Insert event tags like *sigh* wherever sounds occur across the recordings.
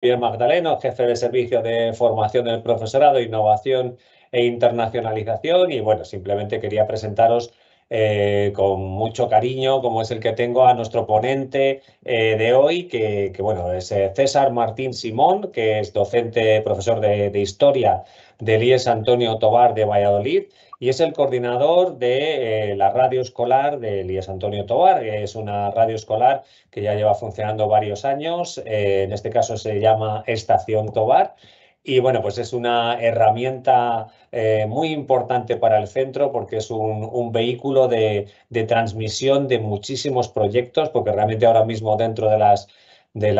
Pierre Magdaleno, jefe de servicio de formación del profesorado, innovación e internacionalización. Y bueno, simplemente quería presentaros eh, con mucho cariño, como es el que tengo a nuestro ponente eh, de hoy, que, bueno, es eh, César Martín Simón, que es docente, profesor de, de historia del IES Antonio Tobar de Valladolid y es el coordinador de eh, la radio escolar de Elías Antonio Tobar. Que es una radio escolar que ya lleva funcionando varios años, eh, en este caso se llama Estación Tobar. Y bueno, pues es una herramienta eh, muy importante para el centro porque es un, vehículo de transmisión de muchísimos proyectos, porque realmente ahora mismo dentro de las de,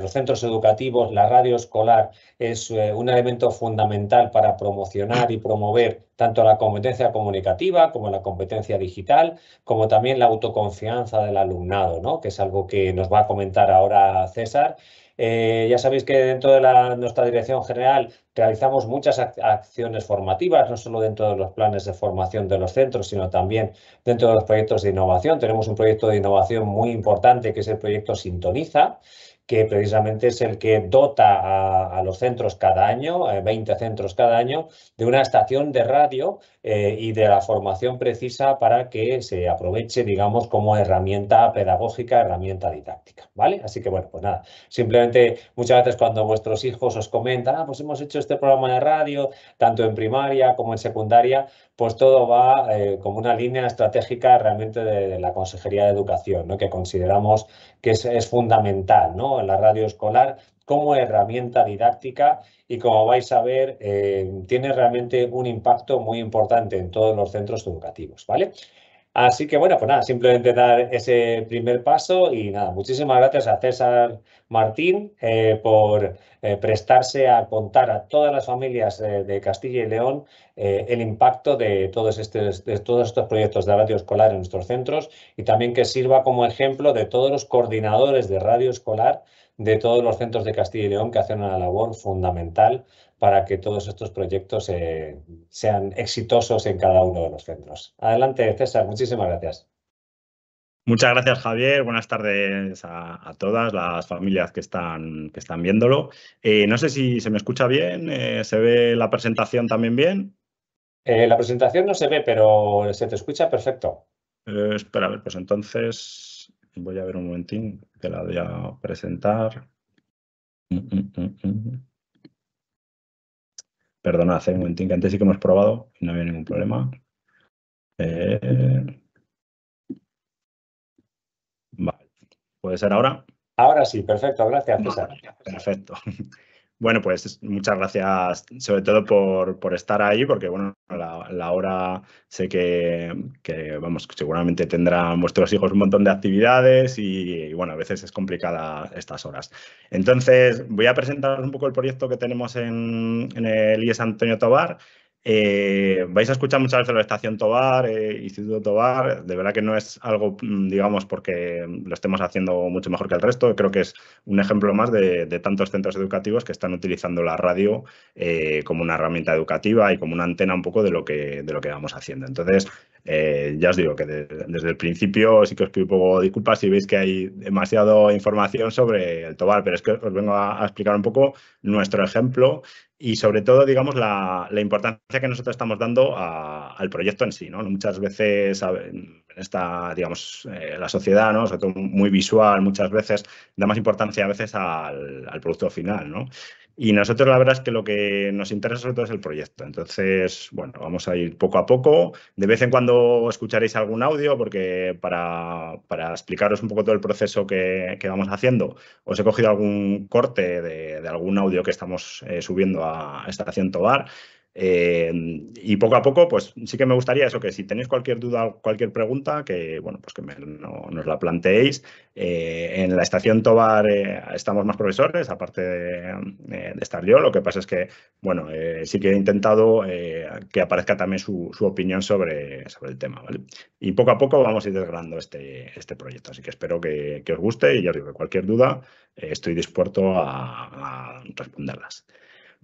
los centros educativos, la radio escolar es eh, un elemento fundamental para promocionar y promover tanto la competencia comunicativa como la competencia digital, como también la autoconfianza del alumnado, ¿no? que es algo que nos va a comentar ahora César. Eh, ya sabéis que dentro de nuestra dirección general realizamos muchas acciones formativas, no solo dentro de los planes de formación de los centros, sino también dentro de los proyectos de innovación. Tenemos un proyecto de innovación muy importante que es el proyecto Sintoniza, que precisamente es el que dota a, los centros cada año, 20 eh, centros cada año, de una estación de radio eh, y de la formación precisa para que se aproveche, digamos, como herramienta pedagógica, herramienta didáctica, ¿vale? Así que, bueno, pues nada, simplemente muchas veces cuando vuestros hijos os comentan, ah, pues hemos hecho este programa de radio, tanto en primaria como en secundaria, pues todo va eh, como una línea estratégica realmente de, la Consejería de Educación, Que consideramos que es, fundamental, ¿no? En la radio escolar como herramienta didáctica y como vais a ver, eh, tiene realmente un impacto muy importante en todos los centros educativos, ¿vale? Así que bueno, pues nada, simplemente dar ese primer paso y nada, muchísimas gracias a César Martín eh, por eh, prestarse a contar a todas las familias de Castilla y León el impacto de todos estos proyectos de radio escolar en nuestros centros y también que sirva como ejemplo de todos los coordinadores de radio escolar de todos los centros de Castilla y León que hacen una labor fundamental para que todos estos proyectos eh, sean exitosos en cada uno de los centros. Adelante, César, muchísimas gracias. Muchas gracias, Javier. Buenas tardes a, todas las familias que están, que están viéndolo. Eh, no sé si se me escucha bien, eh, se ve la presentación también bien. la presentación no se ve, pero se te escucha perfecto. espera, a ver, pues entonces Voy a ver un momentín que la voy a presentar. Mm, mm, mm, Perdona, hace eh, un momentín que antes sí que hemos probado y no había ningún problema. Eh, vale. ¿Puede ser ahora? Ahora sí, perfecto, gracias César. Perfecto. Bueno, pues muchas gracias sobre todo por, por estar ahí, porque bueno, la, hora sé que, vamos, seguramente tendrán vuestros hijos un montón de actividades y, bueno, a veces es complicada estas horas. Entonces, voy a presentaros un poco el proyecto que tenemos en, en el IES Antonio Tobar. Eh, vais a escuchar muchas veces la estación Tobar, eh, Instituto Tobar, de verdad que no es algo, mm, digamos, porque lo estemos haciendo mucho mejor que el resto, creo que es un ejemplo más de, tantos centros educativos que están utilizando la radio eh, como una herramienta educativa y como una antena un poco de lo que, de lo que vamos haciendo. Entonces, eh, ya os digo que desde el principio sí que os pido un poco disculpas si veis que hay demasiada información sobre el Tobar, pero es que os vengo a, explicar un poco nuestro ejemplo y sobre todo, digamos, la, importancia que nosotros estamos dando al proyecto en sí, ¿no? Muchas veces digamos, eh, la sociedad, ¿no? Sobre todo muy visual, muchas veces da más importancia a veces al, producto final, ¿no? Y nosotros la verdad es que lo que nos interesa sobre todo es el proyecto. Entonces, bueno, vamos a ir poco a poco. De vez en cuando escucharéis algún audio porque para, explicaros un poco todo el proceso que, vamos haciendo, os he cogido algún corte de, algún audio que estamos eh, subiendo a esta Estación Tobar. Eh, y poco a poco, pues sí que me gustaría eso, que si tenéis cualquier duda o cualquier pregunta, que bueno, pues que nos la planteéis. Eh, en la estación Tobar eh, estamos más profesores, aparte de, estar yo. Lo que pasa es que, bueno, sí que he intentado que aparezca también su, opinión sobre, el tema, Y poco a poco vamos a ir desgranando este, este proyecto. Así que espero que, os guste y yo os digo, cualquier duda estoy dispuesto a responderlas.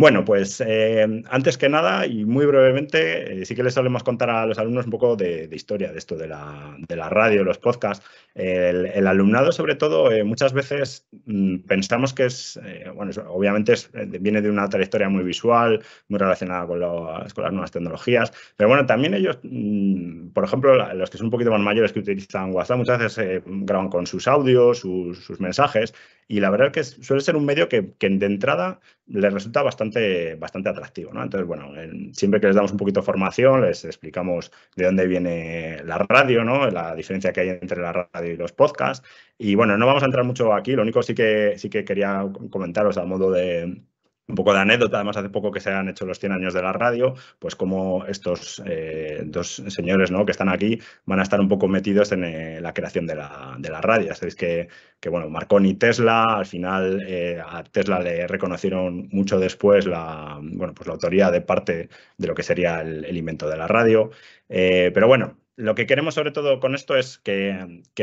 Bueno, pues eh, antes que nada y muy brevemente, eh, sí que les solemos contar a los alumnos un poco de, historia de esto, de la, de la radio, los podcasts. El, alumnado, sobre todo, eh, muchas veces mm, pensamos que es, bueno, obviamente viene de una trayectoria muy visual, muy relacionada con, las nuevas tecnologías, pero bueno, también ellos, mm, por ejemplo, los que son un poquito más mayores que utilizan WhatsApp, muchas veces graban con sus audios, sus, mensajes, y la verdad es que suele ser un medio que de entrada les resulta bastante bastante, atractivo. Entonces, bueno, siempre que les damos un poquito de formación, les explicamos de dónde viene la radio, ¿no? la diferencia que hay entre la radio y los podcasts. Y bueno, no vamos a entrar mucho aquí, lo único sí que, sí que quería comentaros a modo de, un poco de anécdota, además hace poco que se han hecho los 100 años de la radio, pues como estos eh, dos señores ¿no? que están aquí van a estar un poco metidos en eh, la creación de la, de la radio. sabéis que, que, bueno, Marconi Tesla, al final eh, a Tesla le reconocieron mucho después la, bueno, pues la autoría de parte de lo que sería el invento de la radio. pero bueno, lo que queremos sobre todo con esto es que,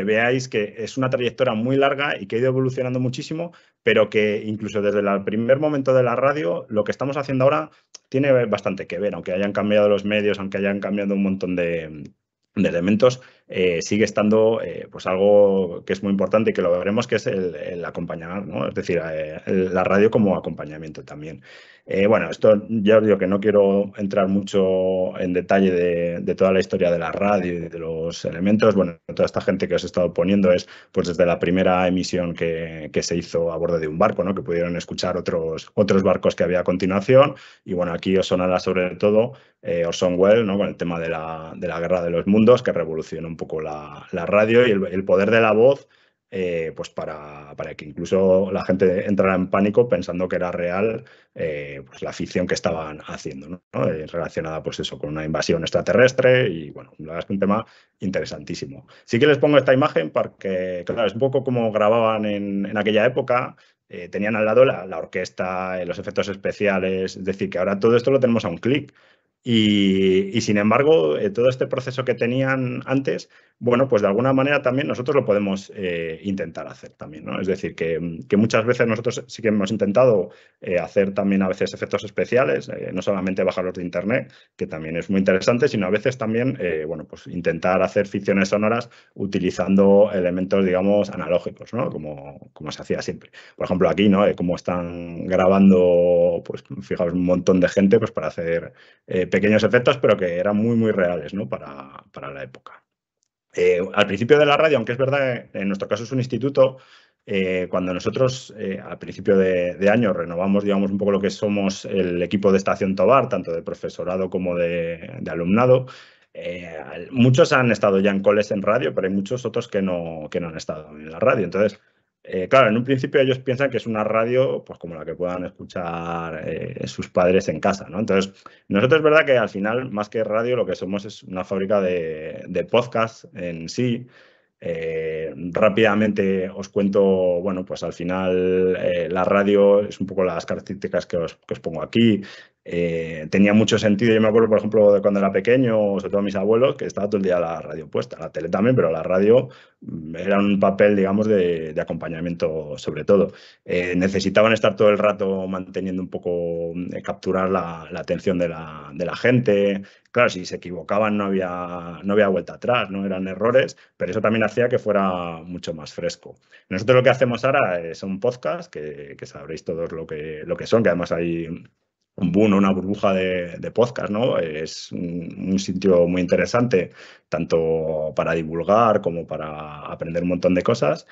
veáis que es una trayectoria muy larga y que ha ido evolucionando muchísimo, pero que incluso desde el primer momento de la radio, lo que estamos haciendo ahora tiene bastante que ver, aunque hayan cambiado los medios, aunque hayan cambiado un montón de, elementos, eh, sigue estando eh, pues algo que es muy importante y que lo veremos, que es el, acompañar, ¿no? es decir, eh, la radio como acompañamiento también. Eh, bueno, esto ya os digo que no quiero entrar mucho en detalle de, toda la historia de la radio y de los elementos. Bueno, toda esta gente que os he estado poniendo es pues desde la primera emisión que, se hizo a bordo de un barco, ¿no? Que pudieron escuchar otros, otros barcos que había a continuación. Y bueno, aquí os sonará sobre todo eh, Orson Welles, ¿no? Con el tema de la, de la, guerra de los mundos, que revolucionó un poco la, radio y el poder de la voz eh, pues para, que incluso la gente entrara en pánico pensando que era real eh, pues la ficción que estaban haciendo, ¿no? Eh, relacionada pues eso, con una invasión extraterrestre y bueno, es un tema interesantísimo. Sí que les pongo esta imagen porque, claro, es un poco como grababan en, aquella época, tenían al lado la, orquesta, los efectos especiales, es decir, que ahora todo esto lo tenemos a un clic. Y, sin embargo, eh, todo este proceso que tenían antes, bueno, pues de alguna manera también nosotros lo podemos eh, intentar hacer también, ¿no? Es decir, que, muchas veces nosotros sí que hemos intentado eh, hacer también a veces efectos especiales, no solamente bajarlos de internet, que también es muy interesante, sino a veces también, bueno, pues intentar hacer ficciones sonoras utilizando elementos, digamos, analógicos, ¿no? Como, como se hacía siempre. Por ejemplo, aquí, ¿no? como están grabando, pues fijaos, un montón de gente, pues para hacer pequeños efectos, pero que eran muy, muy reales ¿no? para, la época. Eh, al principio de la radio, aunque es verdad, en nuestro caso es un instituto, eh, cuando nosotros eh, al principio de, año renovamos, digamos, un poco lo que somos el equipo de Estación Tobar, tanto de profesorado como de, alumnado, muchos han estado ya en coles en radio, pero hay muchos otros que no, que no han estado en la radio. Entonces, eh, claro, en un principio ellos piensan que es una radio pues como la que puedan escuchar eh, sus padres en casa, ¿no? Entonces, nosotros es verdad que al final, más que radio, lo que somos es una fábrica de, podcast en sí. Eh, rápidamente os cuento, bueno, pues al final la radio es un poco las características que os, que os pongo aquí. Eh, tenía mucho sentido. Yo me acuerdo, por ejemplo, de cuando era pequeño, sobre todo mis abuelos, que estaba todo el día la radio puesta, la tele también, pero la radio mm, era un papel, digamos, de, acompañamiento sobre todo. Eh, necesitaban estar todo el rato manteniendo un poco, mm, eh, capturar la, atención de la, gente. Claro, si se equivocaban no había, no había vuelta atrás, no eran errores, pero eso también hacía que fuera mucho más fresco. Nosotros lo que hacemos ahora son podcasts, que, que sabréis todos lo que, lo que son, que además hay un una burbuja de, de podcast, ¿no? Es un, un, sitio muy interesante, tanto para divulgar como para aprender un montón de cosas.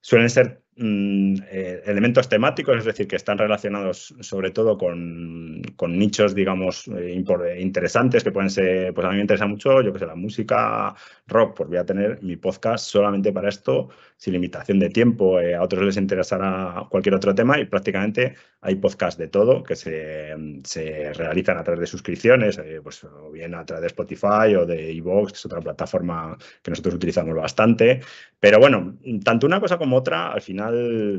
Suelen ser Mm, eh, elementos temáticos, es decir, que están relacionados sobre todo con, nichos, digamos, eh, eh, interesantes que pueden ser, pues a mí me interesa mucho, yo que sé, la música, rock, pues voy a tener mi podcast solamente para esto, sin limitación de tiempo, a otros les interesará cualquier otro tema y prácticamente hay podcasts de todo que se, realizan a través de suscripciones, pues o bien a través de Spotify o de iVoox, que es otra plataforma que nosotros utilizamos bastante, pero bueno, tanto una cosa como otra, al final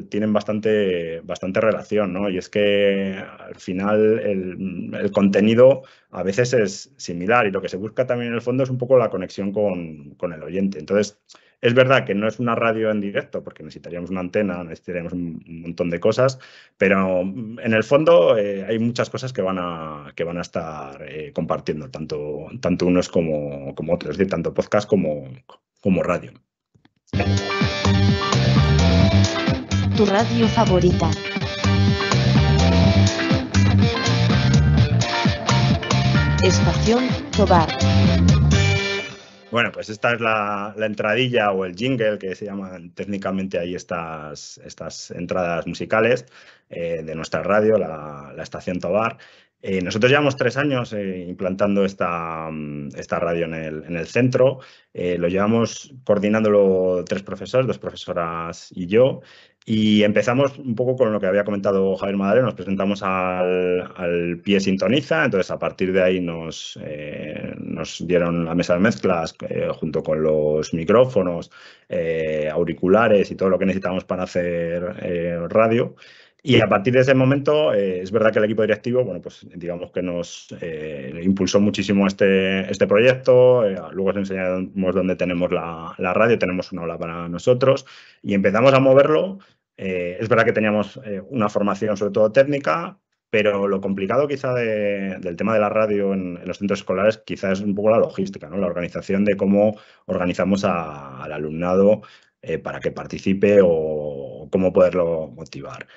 tienen bastante, bastante relación, Y es que al final el, contenido a veces es similar y lo que se busca también en el fondo es un poco la conexión con, el oyente. Entonces, es verdad que no es una radio en directo, porque necesitaríamos una antena, necesitaríamos un montón de cosas, pero en el fondo eh, hay muchas cosas que van a, que van a estar eh, compartiendo, tanto, tanto unos como, como otros, es tanto podcast como, como radio tu radio favorita. Estación Tobar. Bueno, pues esta es la, entradilla o el jingle que se llaman técnicamente ahí estas, estas entradas musicales eh, de nuestra radio, la, estación Tobar. Eh, nosotros llevamos tres años eh, implantando mm, esta, radio en el, centro. lo llevamos coordinándolo tres profesores, dos profesoras y yo. Y empezamos un poco con lo que había comentado Javier Madre. nos presentamos al, pie sintoniza, entonces a partir de ahí nos, eh, dieron la mesa de mezclas eh, junto con los micrófonos, eh, auriculares y todo lo que necesitábamos para hacer radio. Y a partir de ese momento, eh, es verdad que el equipo directivo, bueno, pues digamos que nos eh, impulsó muchísimo este, este proyecto. Eh, luego os enseñamos dónde tenemos la, radio, tenemos una ola para nosotros y empezamos a moverlo. es verdad que teníamos una formación sobre todo técnica, pero lo complicado quizá del tema de la radio en, los centros escolares quizá es un poco la logística, la organización de cómo organizamos al alumnado para que participe o cómo poderlo motivar.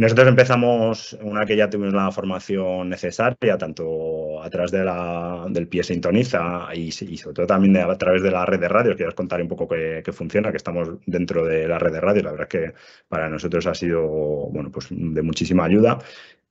Nosotros empezamos, una que ya tuvimos la formación necesaria, tanto a través del pie sintoniza y, sobre todo también a través de la red de radio, que ya os contaré un poco qué funciona, que estamos dentro de la red de radio, la verdad es que para nosotros ha sido bueno, pues de muchísima ayuda.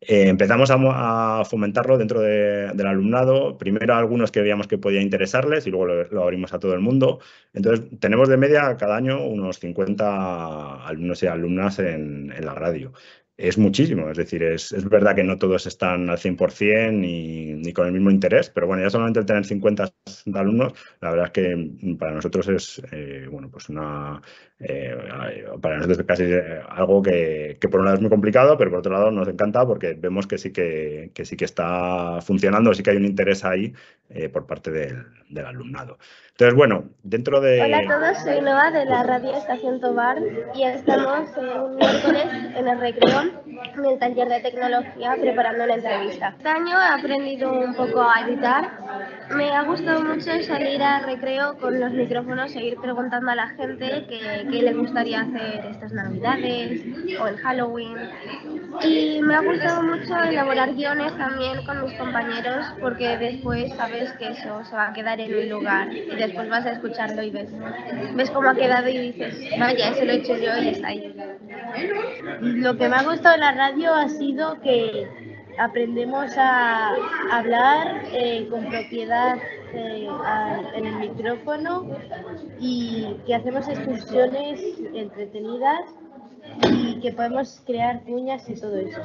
Eh, empezamos a, fomentarlo dentro del alumnado, primero algunos que veíamos que podía interesarles y luego lo, abrimos a todo el mundo. Entonces, tenemos de media cada año unos 50 alumnos y alumnas en la radio es muchísimo. Es decir, es, es, verdad que no todos están al 100% y, ni con el mismo interés, pero bueno, ya solamente el tener 50 alumnos, la verdad es que para nosotros es eh, bueno, pues una, eh, para nosotros es casi eh, algo que, que, por un lado es muy complicado, pero por otro lado nos encanta porque vemos que sí que, que sí que está funcionando, sí que hay un interés ahí eh, por parte del, del, alumnado. Entonces, bueno, dentro de... Hola a todos, soy Noa de la radio Estación Tobar y estamos un miércoles en el recreo en el taller de tecnología preparando una entrevista. Este año he aprendido un poco a editar. Me ha gustado mucho salir al recreo con los micrófonos seguir ir preguntando a la gente que que le gustaría hacer estas navidades o el Halloween. Y me ha gustado mucho elaborar guiones también con mis compañeros porque después sabes que eso se va a quedar en un lugar y después vas a escucharlo y ves, ves cómo ha quedado y dices, vaya, eso lo he hecho yo y está ahí. Lo que me ha gustado de la radio ha sido que aprendemos a hablar eh, con propiedad eh, en el micrófono y que hacemos excursiones entretenidas y que podemos crear cuñas y todo eso.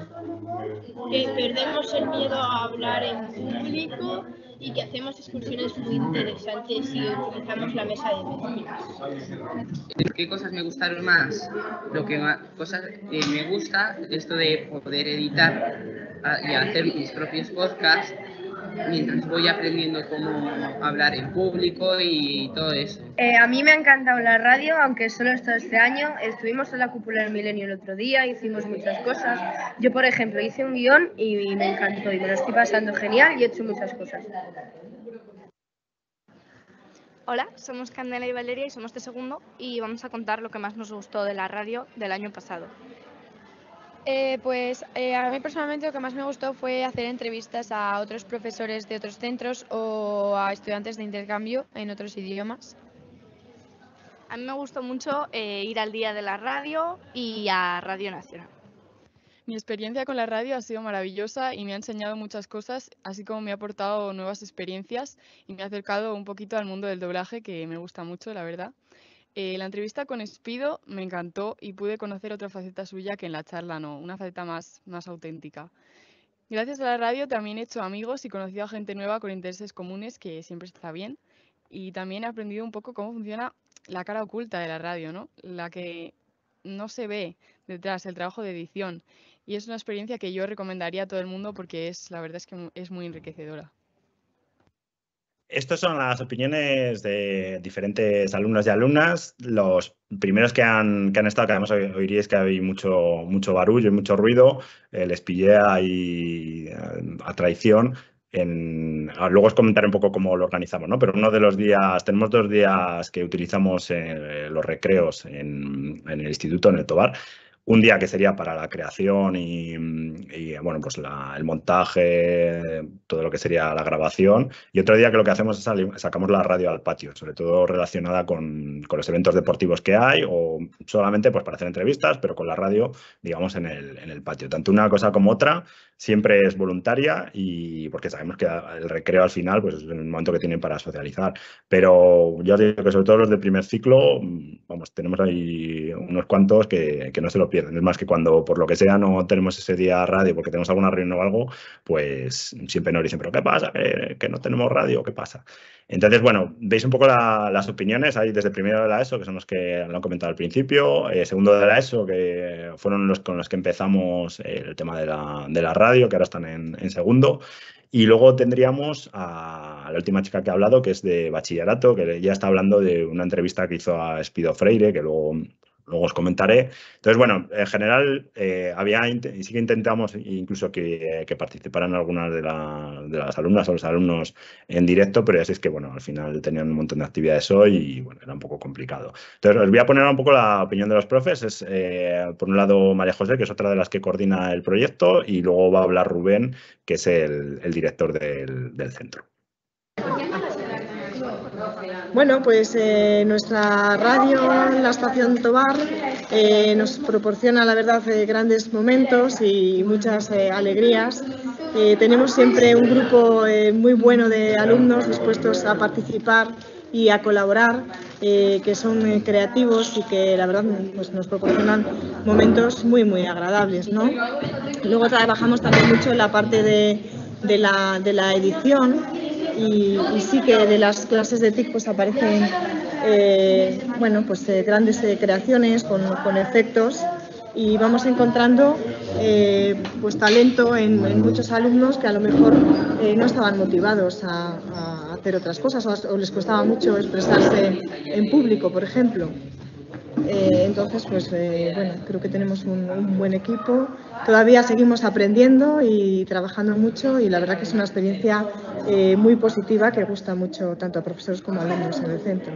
Que perdemos el miedo a hablar en público y que hacemos excursiones muy interesantes y utilizamos la mesa de vecinos. ¿Qué cosas me gustaron más? Lo que más, cosas me gusta, esto de poder editar ah, y hacer mis propios podcasts mientras voy aprendiendo cómo hablar en público y todo eso. Eh, a mí me ha encantado la radio, aunque solo esto este año. Estuvimos en la cúpula del milenio el otro día, hicimos muchas cosas. Yo, por ejemplo, hice un guión y me encantó y me lo estoy pasando genial y he hecho muchas cosas. Hola, somos Candela y Valeria y somos de segundo y vamos a contar lo que más nos gustó de la radio del año pasado. Eh, pues eh, a mí personalmente lo que más me gustó fue hacer entrevistas a otros profesores de otros centros o a estudiantes de intercambio en otros idiomas. A mí me gustó mucho eh, ir al Día de la Radio y a Radio Nacional. Mi experiencia con la radio ha sido maravillosa y me ha enseñado muchas cosas, así como me ha aportado nuevas experiencias y me ha acercado un poquito al mundo del doblaje, que me gusta mucho, la verdad. Eh, la entrevista con Espido me encantó y pude conocer otra faceta suya que en la charla no, una faceta más, auténtica. Gracias a la radio también he hecho amigos y conocido a gente nueva con intereses comunes, que siempre está bien. Y también he aprendido un poco cómo funciona la cara oculta de la radio, ¿no? La que no se ve detrás, el trabajo de edición. Y es una experiencia que yo recomendaría a todo el mundo porque es, la verdad es que es muy enriquecedora. Estas son las opiniones de diferentes alumnos y alumnas. Los primeros que han, estado, que además oiríais que hay mucho, mucho barullo y mucho ruido, eh, les pillé ahí eh, a, traición ah, luego os comentaré un poco cómo lo organizamos, ¿no? Pero uno de los días, tenemos dos días que utilizamos eh, los recreos en, el instituto, en el Tobar. Un día que sería para la creación y, bueno, pues el montaje, todo lo que sería la grabación. Y otro día que lo que hacemos es sacamos la radio al patio, sobre todo relacionada con, los eventos deportivos que hay o solamente pues para hacer entrevistas, pero con la radio, digamos, en el, patio. Tanto una cosa como otra siempre es voluntaria y porque sabemos que el recreo al final pues es el momento que tienen para socializar. Pero yo digo que sobre todo los de primer ciclo, vamos, tenemos ahí unos cuantos que, que no se lo es más que cuando, por lo que sea, no tenemos ese día radio porque tenemos alguna reunión o algo, pues siempre nos dicen, pero ¿qué pasa? ¿Que, no tenemos radio? ¿Qué pasa? Entonces, bueno, veis un poco las opiniones. Hay desde primero de la ESO, que son los que lo han comentado al principio. Eh, segundo de la ESO, que fueron los con los que empezamos el tema de la, radio, que ahora están en, en segundo. Y luego tendríamos a la última chica que ha hablado, que es de bachillerato, que ya está hablando de una entrevista que hizo a Espido Freire, que luego luego os comentaré. Entonces, bueno, en general, eh, había, sí que intentamos incluso que, participaran algunas de, de, las alumnas o los alumnos en directo, pero ya es que, bueno, al final tenían un montón de actividades hoy y, bueno, era un poco complicado. Entonces, os voy a poner un poco la opinión de los profes. Es, eh, por un lado, María José, que es otra de las que coordina el proyecto, y luego va a hablar Rubén, que es el, director del centro. Bueno, pues eh, nuestra radio, la estación Tobar, eh, nos proporciona, la verdad, eh, grandes momentos y muchas alegrías. tenemos siempre un grupo muy bueno de alumnos dispuestos a participar y a colaborar, que son creativos y que, la verdad, pues, nos proporcionan momentos muy, muy agradables. Luego trabajamos también mucho en la parte la, de la edición y, sí que de las clases de TIC pues, aparecen eh, pues, eh, grandes eh, creaciones con, efectos y vamos encontrando pues, talento en, muchos alumnos que a lo mejor no estaban motivados a, hacer otras cosas o les costaba mucho expresarse en público, por ejemplo. Eh, entonces, pues eh, bueno, creo que tenemos un, buen equipo. Todavía seguimos aprendiendo y trabajando mucho y la verdad que es una experiencia eh, muy positiva que gusta mucho tanto a profesores como alumnos en el centro.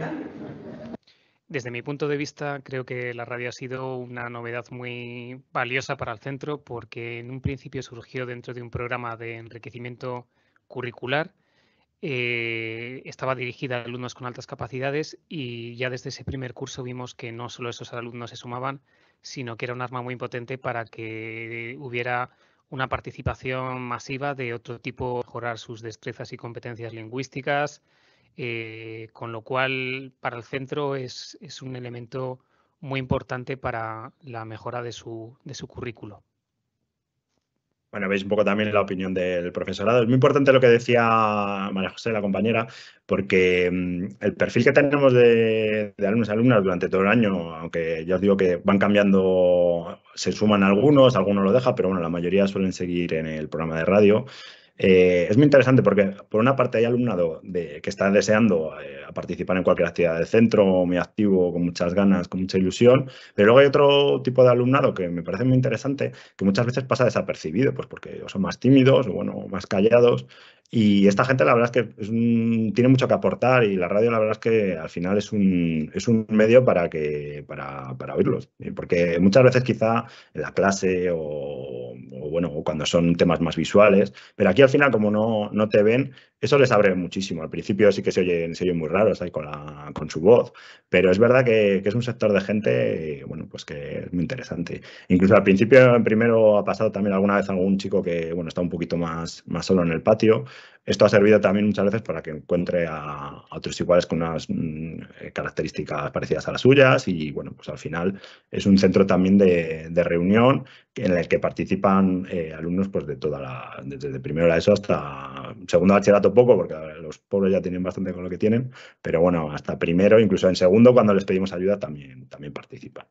Desde mi punto de vista, creo que la radio ha sido una novedad muy valiosa para el centro porque en un principio surgió dentro de un programa de enriquecimiento curricular eh, estaba dirigida a alumnos con altas capacidades y ya desde ese primer curso vimos que no solo esos alumnos se sumaban, sino que era un arma muy potente para que hubiera una participación masiva de otro tipo, mejorar sus destrezas y competencias lingüísticas, eh, con lo cual para el centro es, un elemento muy importante para la mejora de su, de su currículo. Bueno, veis un poco también la opinión del profesorado. Es muy importante lo que decía María José, la compañera, porque mm, el perfil que tenemos de, alumnos y alumnas durante todo el año, aunque ya os digo que van cambiando, se suman algunos, algunos lo dejan, pero bueno, la mayoría suelen seguir en el programa de radio. Eh, es muy interesante porque, por una parte, hay alumnado que está deseando eh, participar en cualquier actividad del centro, muy activo, con muchas ganas, con mucha ilusión, pero luego hay otro tipo de alumnado que me parece muy interesante, que muchas veces pasa desapercibido, pues porque son más tímidos o bueno, más callados, y esta gente, la verdad es que tiene mucho que aportar y la radio, la verdad es que al final es un, es un medio para, que, para, para oírlos. Eh, porque muchas veces quizá en la clase o, o bueno, cuando son temas más visuales, pero aquí al final como no, no te ven, eso les abre muchísimo. Al principio sí que se oyen, en muy raros ahí con, su voz, pero es verdad que, es un sector de gente, bueno, pues que es muy interesante. Incluso al principio, primero ha pasado también alguna vez algún chico que, bueno, está un poquito más, más solo en el patio, esto ha servido también muchas veces para que encuentre a, otros iguales con unas mm, eh, características parecidas a las suyas y bueno, pues al final es un centro también de, reunión en el que participan eh, alumnos pues de toda la, desde primero a ESO hasta segundo bachillerato poco, porque los pobres ya tienen bastante con lo que tienen, pero bueno, hasta primero, incluso en segundo cuando les pedimos ayuda también, también participan.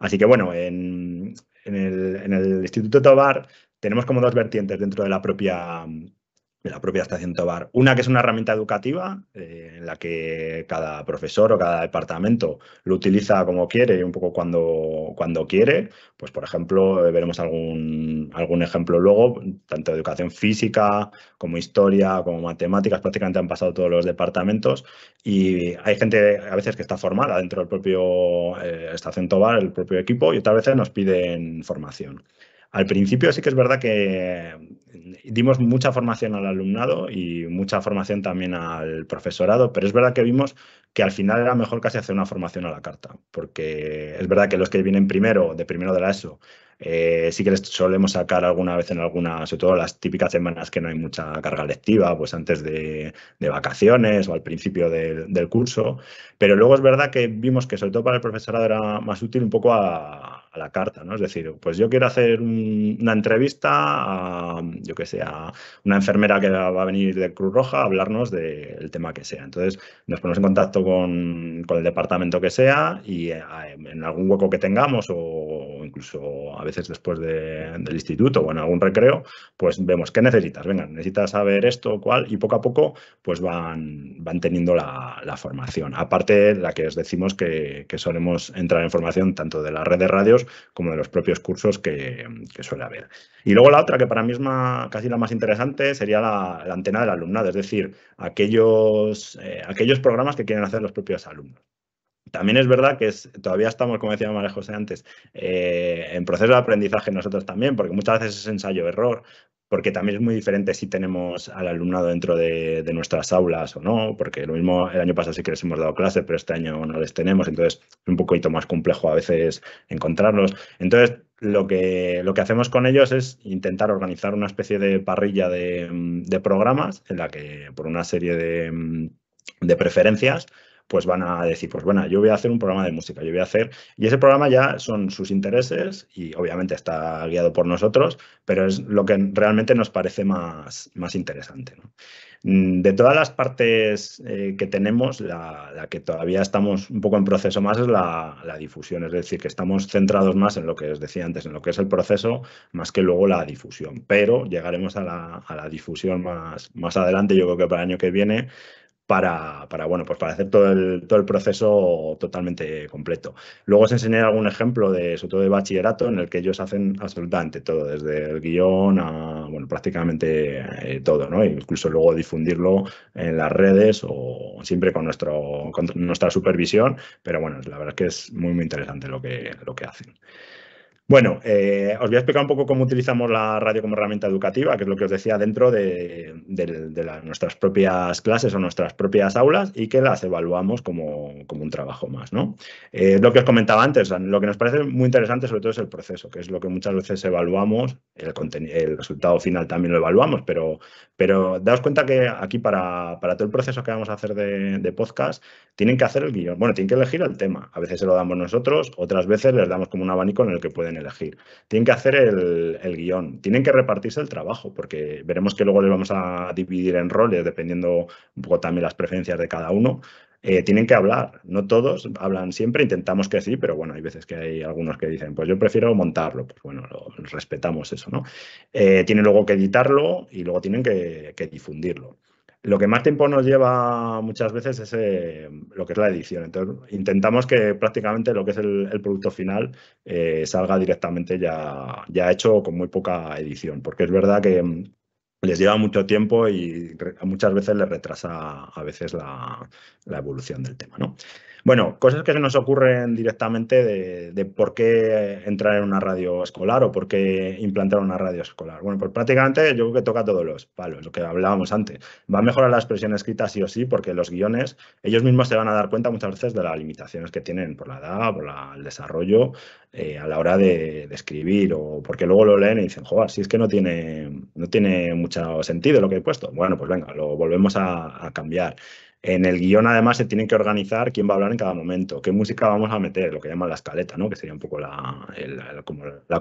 Así que bueno, en, el, en el Instituto Tobar tenemos como dos vertientes dentro de la propia la propia estación Tobar. Una que es una herramienta educativa eh, en la que cada profesor o cada departamento lo utiliza como quiere y un poco cuando, cuando quiere. Pues, por ejemplo, eh, veremos algún, algún ejemplo luego, tanto de educación física como historia, como matemáticas, prácticamente han pasado todos los departamentos y hay gente a veces que está formada dentro del propio eh, estación Tobar, el propio equipo, y otras veces nos piden formación. Al principio sí que es verdad que dimos mucha formación al alumnado y mucha formación también al profesorado, pero es verdad que vimos que al final era mejor casi hacer una formación a la carta, porque es verdad que los que vienen primero, de primero de la ESO, eh, sí que les solemos sacar alguna vez en alguna, sobre todo las típicas semanas que no hay mucha carga lectiva, pues antes de, vacaciones o al principio del curso, pero luego es verdad que vimos que sobre todo para el profesorado era más útil un poco a, la carta, ¿no? Es decir, pues yo quiero hacer una entrevista a, yo que sé, una enfermera que va a venir de Cruz Roja a hablarnos del tema que sea. Entonces, nos ponemos en contacto con, con el departamento que sea y eh, en algún hueco que tengamos o incluso a veces después del instituto o en algún recreo, pues vemos qué necesitas. Venga, necesitas saber esto, o cuál, y poco a poco pues van, van teniendo la, formación. Aparte, la que os decimos que, que solemos entrar en formación tanto de la red de radios como de los propios cursos que, suele haber. Y luego la otra, que para mí es casi la más interesante, sería la, antena del alumnado, es decir, aquellos, eh, aquellos programas que quieren hacer los propios alumnos. También es verdad que todavía estamos, como decía María José antes, eh, en proceso de aprendizaje nosotros también, porque muchas veces es ensayo-error, porque también es muy diferente si tenemos al alumnado dentro de, nuestras aulas o no, porque lo mismo el año pasado sí que les hemos dado clase, pero este año no les tenemos, entonces es un poquito más complejo a veces encontrarlos. Entonces, lo que, lo que hacemos con ellos es intentar organizar una especie de parrilla de, programas en la que por una serie de preferencias pues van a decir, pues bueno, yo voy a hacer un programa de música, yo voy a hacer, y ese programa ya son sus intereses y obviamente está guiado por nosotros, pero es lo que realmente nos parece más, más interesante. Mm, de todas las partes eh, que tenemos, la, que todavía estamos un poco en proceso más es la, difusión, es decir, que estamos centrados más en lo que os decía antes, en lo que es el proceso, más que luego la difusión. Pero llegaremos a la, difusión más, más adelante, yo creo que para el año que viene, para, para, bueno, pues para hacer todo el, todo el proceso totalmente completo. Luego os enseñé algún ejemplo de, sobre todo de bachillerato, en el que ellos hacen absolutamente todo, desde el guión a, bueno, prácticamente eh, todo, ¿no? Incluso luego difundirlo en las redes o siempre con, nuestro, nuestra supervisión, pero bueno, la verdad es que es muy, muy interesante lo lo que hacen. Bueno, eh, os voy a explicar un poco cómo utilizamos la radio como herramienta educativa, que es lo que os decía dentro de, nuestras propias clases o nuestras propias aulas y que las evaluamos como, un trabajo más. ¿no? Eh, lo que os comentaba antes, lo que nos parece muy interesante sobre todo es el proceso, que es lo que muchas veces evaluamos, el, el resultado final también lo evaluamos, pero, pero daos cuenta que aquí para, todo el proceso que vamos a hacer de podcast, tienen que hacer el guión, bueno, tienen que elegir el tema. A veces se lo damos nosotros, otras veces les damos como un abanico en el que pueden elegir. Tienen que hacer el, guión, tienen que repartirse el trabajo, porque veremos que luego les vamos a dividir en roles, dependiendo un poco también las preferencias de cada uno. Eh, tienen que hablar, no todos hablan siempre, intentamos que sí, pero bueno, hay veces que hay algunos que dicen, pues yo prefiero montarlo, pues bueno, respetamos eso, ¿no? Eh, tienen luego que editarlo y luego tienen que, que difundirlo. Lo que más tiempo nos lleva muchas veces es eh, lo que es la edición. Entonces, intentamos que prácticamente lo que es el, producto final eh, salga directamente ya, ya hecho con muy poca edición, porque es verdad que mm, les lleva mucho tiempo y muchas veces les retrasa a veces la, la evolución del tema. ¿no? Bueno, cosas que se nos ocurren directamente de, por qué entrar en una radio escolar o por qué implantar una radio escolar. Bueno, pues prácticamente yo creo que toca todos los palos, lo que hablábamos antes. Va a mejorar la expresión escrita sí o sí, porque los guiones, ellos mismos se van a dar cuenta muchas veces de las limitaciones que tienen por la edad, por el desarrollo, eh, a la hora de, escribir, o porque luego lo leen y dicen, joder, si es que no tiene, no tiene mucho sentido lo que he puesto. Bueno, pues venga, lo volvemos a cambiar. En el guión, además, se tienen que organizar quién va a hablar en cada momento, qué música vamos a meter, lo que llaman la escaleta, ¿no? que sería un poco la,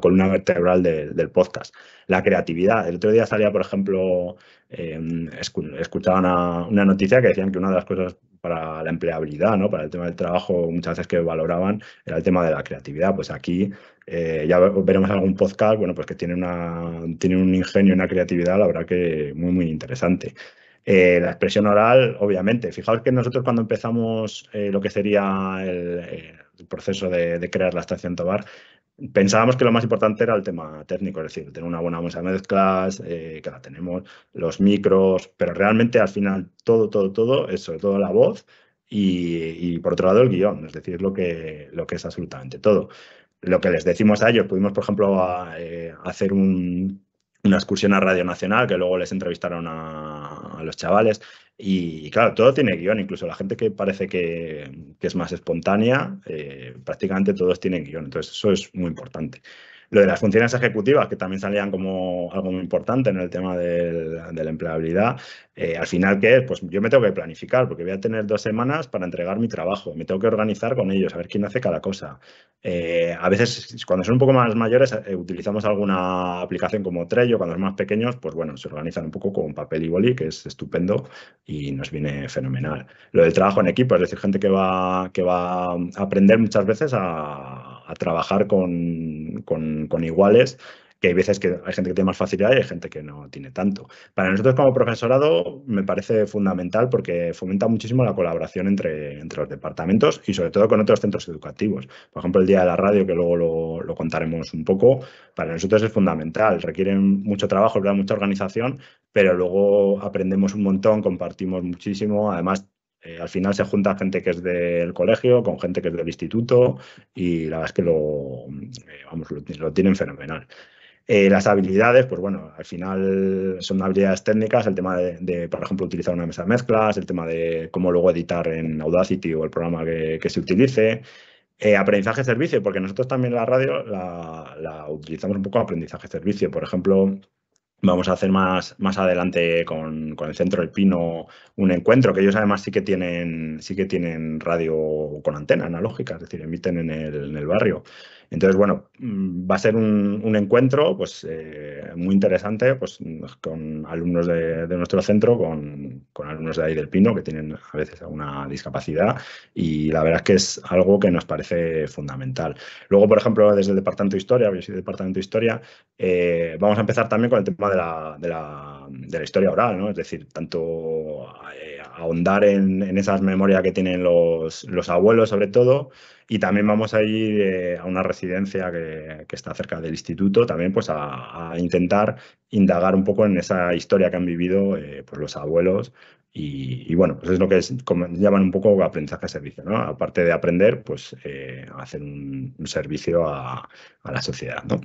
columna vertebral del podcast. La creatividad. El otro día salía, por ejemplo, em, escuchaba escuchaban una, noticia que decían que una de las cosas para la empleabilidad, ¿no? para el tema del trabajo, muchas veces que valoraban, era el tema de la creatividad. Pues aquí eh, ya veremos algún podcast, bueno, pues que tiene, una, tiene un ingenio, una creatividad, la verdad que muy, muy interesante. Eh, la expresión oral, obviamente. Fijaos que nosotros cuando empezamos eh, lo que sería el, eh, proceso de, crear la estación Tobar, pensábamos que lo más importante era el tema técnico, es decir, tener una buena mesa de mezclas, que la tenemos, los micros, pero realmente al final todo, todo, todo, es sobre todo la voz y, por otro lado el guión, es decir, lo que, lo que es absolutamente todo. Lo que les decimos a ellos, pudimos, por ejemplo, hacer un una excursión a Radio Nacional, que luego les entrevistaron a, los chavales. Y, claro, todo tiene guión, incluso la gente que parece que, es más espontánea, eh, prácticamente todos tienen guión. Entonces, eso es muy importante. Lo de las funciones ejecutivas, que también salían como algo muy importante en el tema de la empleabilidad, eh, al final, ¿qué es? Pues yo me tengo que planificar, porque voy a tener dos semanas para entregar mi trabajo, me tengo que organizar con ellos, a ver quién hace cada cosa. Eh, a veces, cuando son un poco más mayores, eh, utilizamos alguna aplicación como Trello, cuando son más pequeños, pues bueno, se organizan un poco con papel y boli, que es estupendo y nos viene fenomenal. Lo del trabajo en equipo, es decir, gente que va, que va a aprender muchas veces a a, trabajar con, iguales que hay veces que hay gente que tiene más facilidad y hay gente que no tiene tanto. Para nosotros como profesorado me parece fundamental porque fomenta muchísimo la colaboración entre, los departamentos y sobre todo con otros centros educativos. Por ejemplo, el Día de la Radio, que luego lo, contaremos un poco, para nosotros es fundamental. Requieren mucho trabajo, ¿verdad? mucha organización, pero luego aprendemos un montón, compartimos muchísimo. Además, eh, al final se junta gente que es del colegio con gente que es del instituto y la verdad es que lo, eh, lo, tienen fenomenal. Eh, las habilidades, pues bueno, al final son habilidades técnicas, el tema de, por ejemplo, utilizar una mesa de mezclas, el tema de cómo luego editar en Audacity o el programa que, se utilice. aprendizaje servicio, porque nosotros también la radio la, la utilizamos un poco aprendizaje servicio. Por ejemplo, vamos a hacer más, más adelante con, el Centro del Pino un encuentro, que ellos además sí que tienen, sí que tienen radio con antena analógica, es decir, emiten en el, en el barrio. Entonces, bueno, mm, va a ser un, encuentro pues, eh, muy interesante pues, con alumnos de, nuestro centro, con, alumnos de ahí del Pino que tienen a veces alguna discapacidad y la verdad es que es algo que nos parece fundamental. Luego, por ejemplo, desde el Departamento de Historia, Departamento de Historia, eh, vamos a empezar también con el tema de la, historia oral, ¿no? es decir, tanto... Eh, ahondar en, esas memorias que tienen los, los, abuelos sobre todo y también vamos a ir eh, a una residencia que, está cerca del instituto también pues a, intentar indagar un poco en esa historia que han vivido eh, pues los abuelos y, bueno, pues es lo que llaman un poco aprendizaje servicio, ¿no? Aparte de aprender, pues eh, hacer un, servicio a, a, la sociedad, ¿no?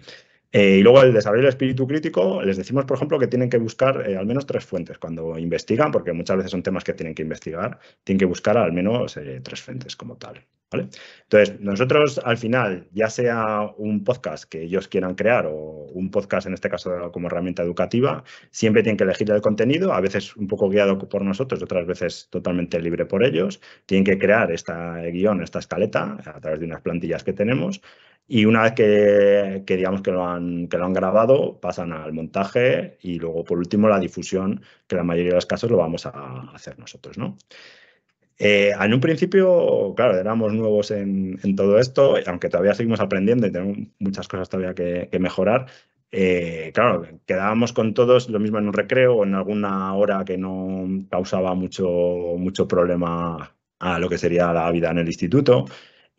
Eh, y luego el desarrollo del espíritu crítico, les decimos, por ejemplo, que tienen que buscar eh, al menos tres fuentes cuando investigan, porque muchas veces son temas que tienen que investigar, tienen que buscar al menos eh, tres fuentes como tal. ¿vale? Entonces, nosotros al final, ya sea un podcast que ellos quieran crear o un podcast, en este caso como herramienta educativa, siempre tienen que elegir el contenido, a veces un poco guiado por nosotros, otras veces totalmente libre por ellos. Tienen que crear este guión, esta escaleta, a través de unas plantillas que tenemos. Y una vez que, digamos que lo, han, que lo han grabado, pasan al montaje y luego, por último, la difusión, que en la mayoría de los casos lo vamos a hacer nosotros, ¿no? Eh, en un principio, claro, éramos nuevos en, todo esto, aunque todavía seguimos aprendiendo y tenemos muchas cosas todavía que, mejorar. Eh, claro, quedábamos con todos lo mismo en un recreo o en alguna hora que no causaba mucho, mucho problema a lo que sería la vida en el instituto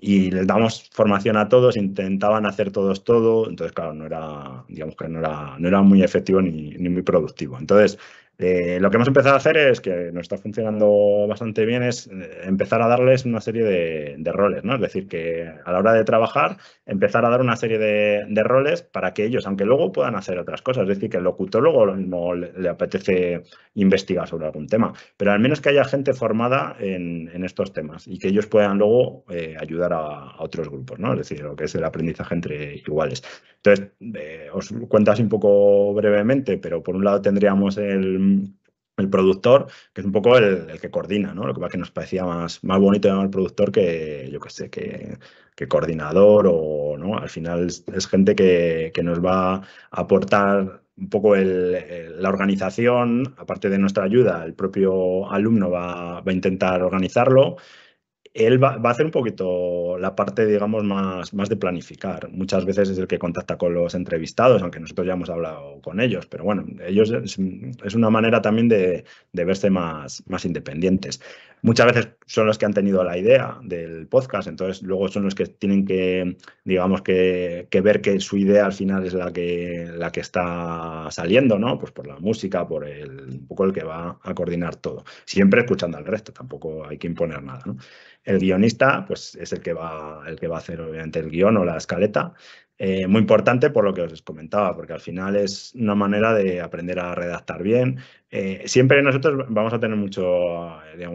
y les damos formación a todos, intentaban hacer todos todo, entonces claro, no era, digamos que no era, no era muy efectivo ni, ni muy productivo. Entonces, eh, lo que hemos empezado a hacer es que nos está funcionando bastante bien, es eh, empezar a darles una serie de, roles, ¿no? Es decir, que a la hora de trabajar, empezar a dar una serie de, roles para que ellos, aunque luego puedan hacer otras cosas, es decir, que el locutor no le, apetece investigar sobre algún tema, pero al menos que haya gente formada en, estos temas y que ellos puedan luego eh, ayudar a, otros grupos, ¿no? Es decir, lo que es el aprendizaje entre iguales. Entonces, os cuento así un poco brevemente, pero por un lado tendríamos el el productor, que es un poco el, que coordina, ¿no? Lo que que nos parecía más, más bonito llamar productor que, yo qué sé, que, coordinador o, ¿no? Al final es, gente que, que, nos va a aportar un poco la organización, aparte de nuestra ayuda, el propio alumno va, va a intentar organizarlo él va, a hacer un poquito la parte, digamos, más, más de planificar. Muchas veces es el que contacta con los entrevistados, aunque nosotros ya hemos hablado con ellos, pero bueno, ellos es, una manera también de, verse más, más independientes. Muchas veces son los que han tenido la idea del podcast, entonces luego son los que tienen que, digamos, que, ver que su idea al final es la que, la que está saliendo, ¿no? Pues por la música, por el, poco el que va a coordinar todo. Siempre escuchando al resto, tampoco hay que imponer nada, ¿no? el guionista pues, es el que, va, el que va a hacer obviamente el guión o la escaleta. Eh, muy importante por lo que os comentaba, porque al final es una manera de aprender a redactar bien. Eh, siempre nosotros vamos a tener mucho, eh,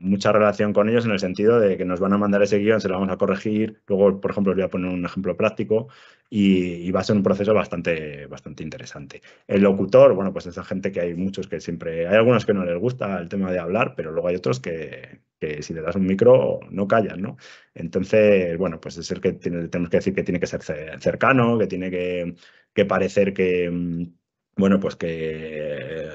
mucha relación con ellos en el sentido de que nos van a mandar ese guión, se lo vamos a corregir. Luego, por ejemplo, os voy a poner un ejemplo práctico y, va a ser un proceso bastante, bastante interesante. El locutor, bueno, pues esa gente que hay muchos que siempre, hay algunos que no les gusta el tema de hablar, pero luego hay otros que, que si le das un micro no callan, ¿no? Entonces, bueno, pues es el que tenemos que decir que tiene que ser cercano, que tiene que, que parecer que mm, bueno, pues que,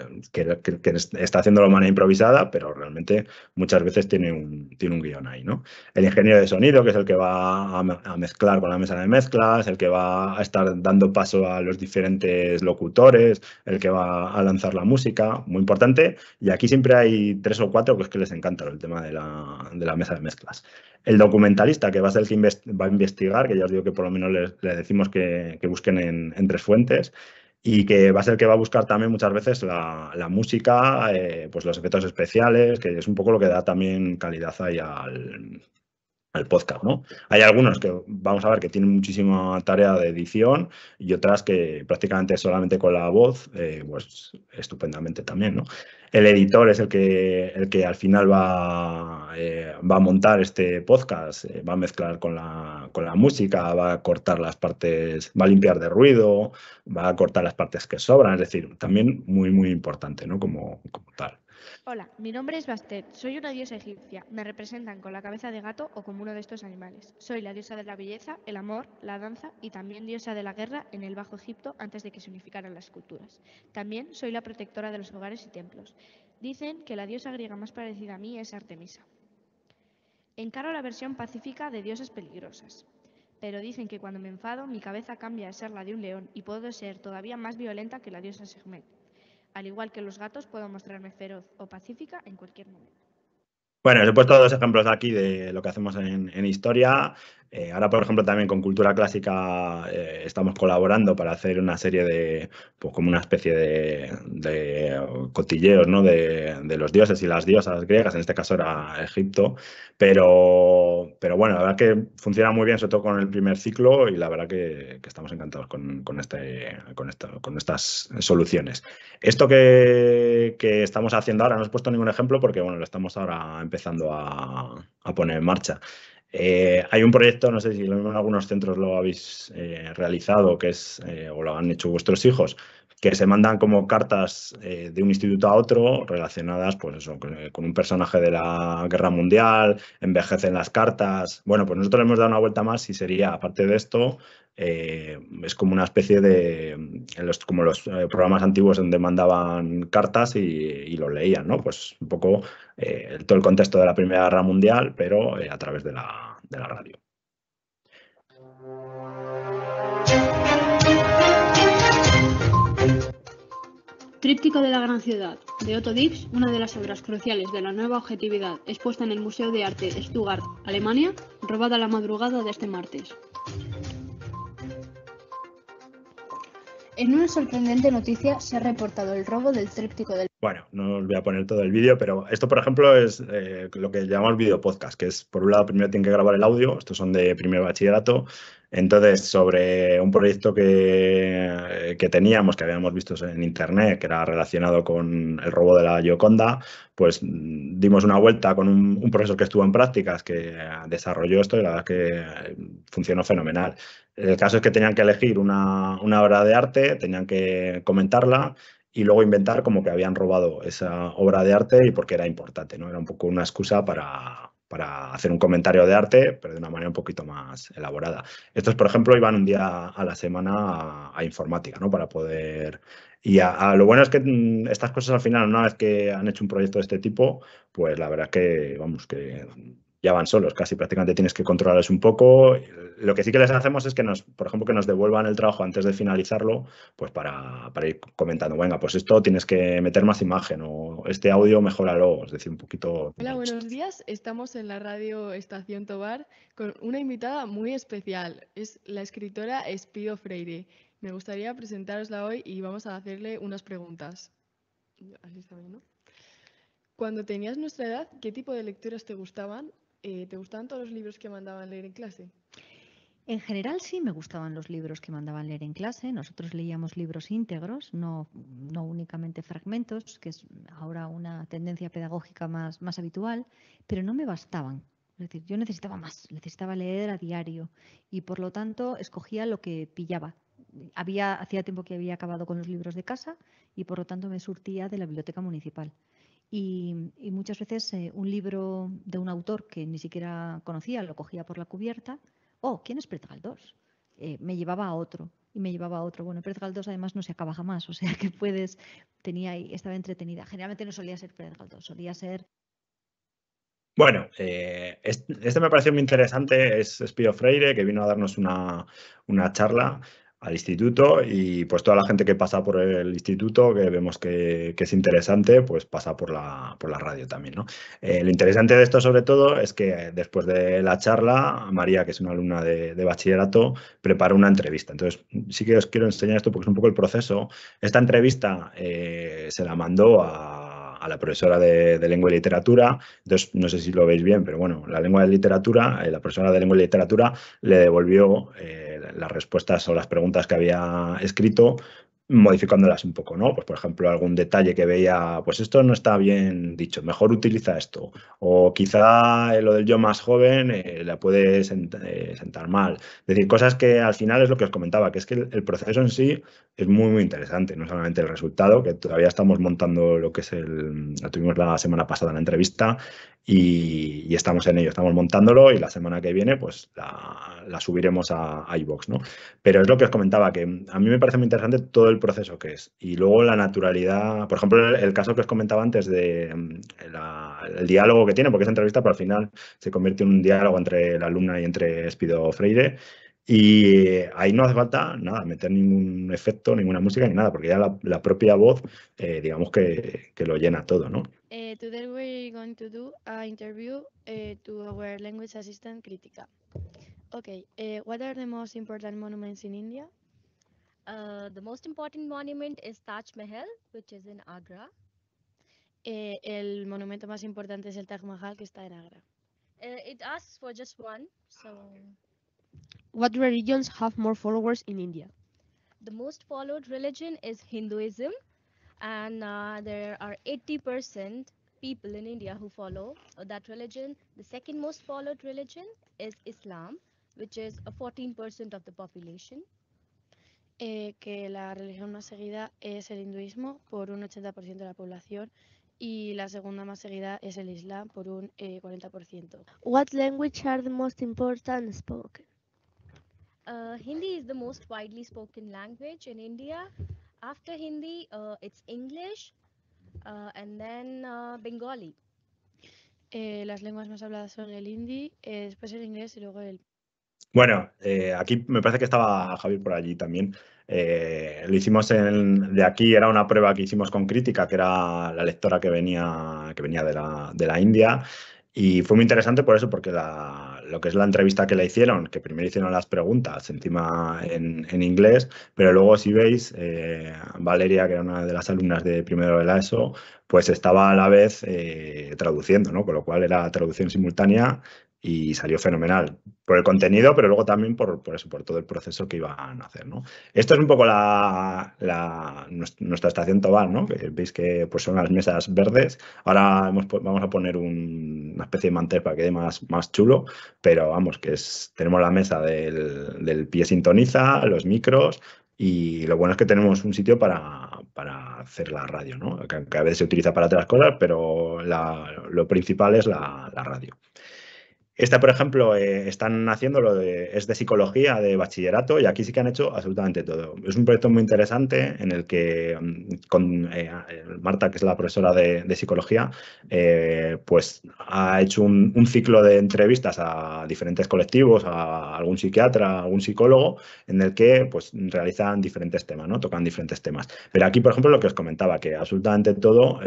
está haciendo la manera improvisada, pero realmente muchas veces tiene un, tiene un guión ahí, ¿no? El ingeniero de sonido, que es el que va a, mezclar con la mesa de mezclas, el que va a estar dando paso a los diferentes locutores, el que va a lanzar la música, muy importante. Y aquí siempre hay tres o cuatro que es que les encanta el tema de la, mesa de mezclas. El documentalista, que va a ser el que va a investigar, que ya os digo que por lo menos le, decimos que, busquen en tres fuentes y que va a ser el que va a buscar también muchas veces la, música, eh, pues los efectos especiales, que es un poco lo que da también calidad ahí al, al podcast, ¿no? Hay algunos que vamos a ver que tienen muchísima tarea de edición y otras que prácticamente solamente con la voz, eh, pues estupendamente también, ¿no? El editor es el que, el que al final va, eh, va a montar este podcast, eh, va a mezclar con la, con la música, va a cortar las partes, va a limpiar de ruido, va a cortar las partes que sobran, es decir, también muy, muy importante, ¿no? Como, como tal. Hola, mi nombre es Bastet, soy una diosa egipcia. Me representan con la cabeza de gato o como uno de estos animales. Soy la diosa de la belleza, el amor, la danza y también diosa de la guerra en el Bajo Egipto antes de que se unificaran las culturas. También soy la protectora de los hogares y templos. Dicen que la diosa griega más parecida a mí es Artemisa. Encaro la versión pacífica de diosas peligrosas. Pero dicen que cuando me enfado mi cabeza cambia a ser la de un león y puedo ser todavía más violenta que la diosa Segmet. Al igual que los gatos, puedo mostrarme feroz o pacífica en cualquier momento. Bueno, os he puesto dos ejemplos aquí de lo que hacemos en, en historia. Eh, ahora, por ejemplo, también con Cultura Clásica eh, estamos colaborando para hacer una serie de, pues como una especie de, cotilleos, De, los dioses y las diosas griegas, en este caso era Egipto, pero, pero bueno, la verdad que funciona muy bien, sobre todo con el primer ciclo y la verdad que, estamos encantados este, con, estas soluciones. Esto que, estamos haciendo ahora, no os he puesto ningún ejemplo porque, bueno, lo estamos ahora empezando a poner en marcha. Eh, hay un proyecto, no sé si en algunos centros lo habéis eh, realizado que es, eh, o lo han hecho vuestros hijos, que se mandan como cartas eh, de un instituto a otro relacionadas pues eso, eh, con, un personaje de la guerra mundial, envejecen las cartas. Bueno, pues nosotros le hemos dado una vuelta más y sería, aparte de esto, eh, es como una especie de, los, como los programas antiguos donde mandaban cartas y, lo leían, ¿no? Pues un poco todo el contexto de la Primera Guerra Mundial, pero a través de la radio. Tríptico de la Gran Ciudad, de Otto Dix, una de las obras cruciales de la nueva objetividad, expuesta en el Museo de Arte Stuttgart, Alemania, robada la madrugada de este martes. En una sorprendente noticia se ha reportado el robo del tríptico del bueno, no os voy a poner todo el vídeo, pero esto, por ejemplo, es eh, lo que llamamos video podcast, que es, por un lado, primero tienen que grabar el audio, estos son de primer bachillerato, entonces, sobre un proyecto que, teníamos, que habíamos visto en internet, que era relacionado con el robo de la Gioconda, pues mm, dimos una vuelta con un, profesor que estuvo en prácticas que eh, desarrolló esto y la verdad es que eh, funcionó fenomenal. El caso es que tenían que elegir una obra de arte, tenían que comentarla y luego inventar como que habían robado esa obra de arte y porque era importante, ¿no? Era un poco una excusa para, hacer un comentario de arte, pero de una manera un poquito más elaborada. Estos, por ejemplo, iban un día a la semana a, informática, ¿no? Para poder... Y a, lo bueno es que mm, estas cosas al final, una vez que han hecho un proyecto de este tipo, pues la verdad es que, vamos, que ya van solos, casi prácticamente tienes que controlarles un poco. Lo que sí que les hacemos es que nos, por ejemplo, que nos devuelvan el trabajo antes de finalizarlo, pues para, ir comentando, venga, pues esto tienes que meter más imagen o este audio mejoralo, es decir, un poquito. Hola, buenos días. Estamos en la radio Estación Tobar con una invitada muy especial. Es la escritora Espido Freire. Me gustaría presentarosla hoy y vamos a hacerle unas preguntas. Así está ¿no? Cuando tenías nuestra edad, ¿qué tipo de lecturas te gustaban eh, ¿Te gustaban todos los libros que mandaban leer en clase? En general sí me gustaban los libros que mandaban leer en clase. Nosotros leíamos libros íntegros, no, únicamente fragmentos, que es ahora una tendencia pedagógica más, más habitual, pero no me bastaban. Es decir, yo necesitaba más, necesitaba leer a diario y por lo tanto escogía lo que pillaba. Había, hacía tiempo que había acabado con los libros de casa y por lo tanto me surtía de la biblioteca municipal. Y, muchas veces eh, un libro de un autor que ni siquiera conocía, lo cogía por la cubierta. Oh, ¿quién es Pérez Galdós? Eh, me llevaba a otro y me llevaba a otro. Bueno, Pérez Galdós además no se acaba jamás, o sea que puedes, tenía estaba entretenida. Generalmente no solía ser Pérez Galdós, solía ser bueno, eh, este, me me pareció muy interesante, es Spiro Freire, que vino a darnos una charla al instituto y pues toda la gente que pasa por el instituto, que vemos que, es interesante, pues pasa por la, por la radio también. Eh, lo interesante de esto sobre todo es que después de la charla, María, que es una alumna de, bachillerato, prepara una entrevista. Entonces sí que os quiero enseñar esto porque es un poco el proceso. Esta entrevista eh, se la mandó a a la profesora de, lengua y literatura. Entonces, no sé si lo veis bien, pero bueno, la lengua de literatura, eh, la profesora de lengua y literatura le devolvió eh, las respuestas o las preguntas que había escrito modificándolas un poco, ¿no? Pues por ejemplo, algún detalle que veía, pues esto no está bien dicho, mejor utiliza esto. O quizá lo del yo más joven eh, la puede eh, sentar mal. Es decir, cosas que al final es lo que os comentaba, que es que el, proceso en sí es muy, muy interesante, no solamente el resultado, que todavía estamos montando lo que es el, la tuvimos la semana pasada en la entrevista, y, estamos en ello, estamos montándolo y la semana que viene pues la, subiremos a, iBox ¿no? Pero es lo que os comentaba, que a mí me parece muy interesante todo el proceso que es y luego la naturalidad, por ejemplo, el, caso que os comentaba antes de mm, el diálogo que tiene, porque esa entrevista pero al final se convierte en un diálogo entre la alumna y entre Espido Freire. Y ahí no hace falta nada, meter ningún efecto, ninguna música ni nada, porque ya la, propia voz, eh, digamos que, que lo llena todo, ¿no? Uh, today we're going to do an interview uh, to our language assistant Kritika. Okay, uh, what are the most important monuments in India? Uh, the most important monument is Taj Mahal, which is in Agra. el monumento más importante es el Taj Mahal, que está en Agra. it asks for just one, so... What religions have more followers in India? The most followed religion is Hinduism, and uh, there are 80% people in India who follow uh, that religion. The second most followed religion is Islam, which is 14% of the population. Eh, que la religión más seguida es el hinduismo por un 80% de la población y la segunda más seguida es el islam por un eh, 40%. What language are the most important spoken? Uh, Hindi is the most widely spoken language in India after Hindi, uh, it's English uh, and then uh, Bengali. Eh, las lenguas más habladas son el hindi, eh, después el inglés y luego el. Bueno, eh, aquí me parece que estaba Javier por allí también. Eh, lo hicimos en, de aquí, era una prueba que hicimos con crítica, que era la lectora que venía, que venía de, la, de la India. Y fue muy interesante por eso, porque la, lo que es la entrevista que le hicieron, que primero hicieron las preguntas encima en, inglés, pero luego si veis, eh, Valeria, que era una de las alumnas de primero de la ESO, pues estaba a la vez eh, traduciendo, ¿no? Con lo cual era traducción simultánea y salió fenomenal por el contenido, pero luego también por, eso, por todo el proceso que iban a hacer. Esto es un poco la, nuestra estación Tobar, veis que pues, son las mesas verdes. Ahora vamos a poner una especie de mantel para que quede más, más chulo, pero vamos, que es, tenemos la mesa del, pie sintoniza, los micros, y lo bueno es que tenemos un sitio para, para hacer la radio, ¿no? que, a veces se utiliza para otras cosas, pero lo principal es la, la radio. Esta, por ejemplo, eh, están haciendo lo de, es de psicología, de bachillerato, y aquí sí que han hecho absolutamente todo. Es un proyecto muy interesante en el que mm, con eh, eh, Marta, que es la profesora de, psicología, pues ha hecho un, ciclo de entrevistas a diferentes colectivos, a algún psiquiatra, a algún psicólogo, en el que pues realizan diferentes temas, ¿no? Tocan diferentes temas. Pero aquí, por ejemplo, lo que os comentaba, que absolutamente todo,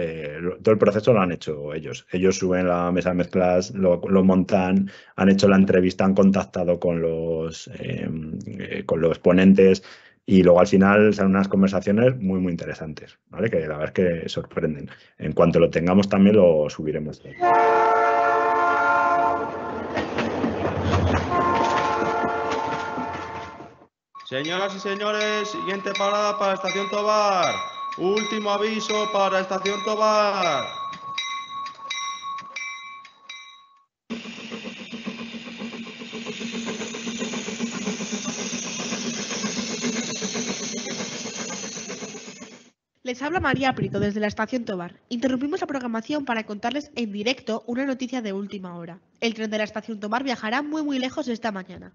todo el proceso lo han hecho ellos. Ellos suben la mesa de mezclas, lo montan, han, hecho la entrevista, han contactado con los, em, eh, con los ponentes y luego al final son unas conversaciones muy, muy interesantes, ¿vale? Que la verdad es que sorprenden. En cuanto lo tengamos también lo subiremos. Señoras y señores, siguiente parada para Estación Tobar. Último aviso para Estación Tobar. Les habla María Prito desde la estación Tobar. Interrumpimos la programación para contarles en directo una noticia de última hora. El tren de la estación Tobar viajará muy muy lejos esta mañana.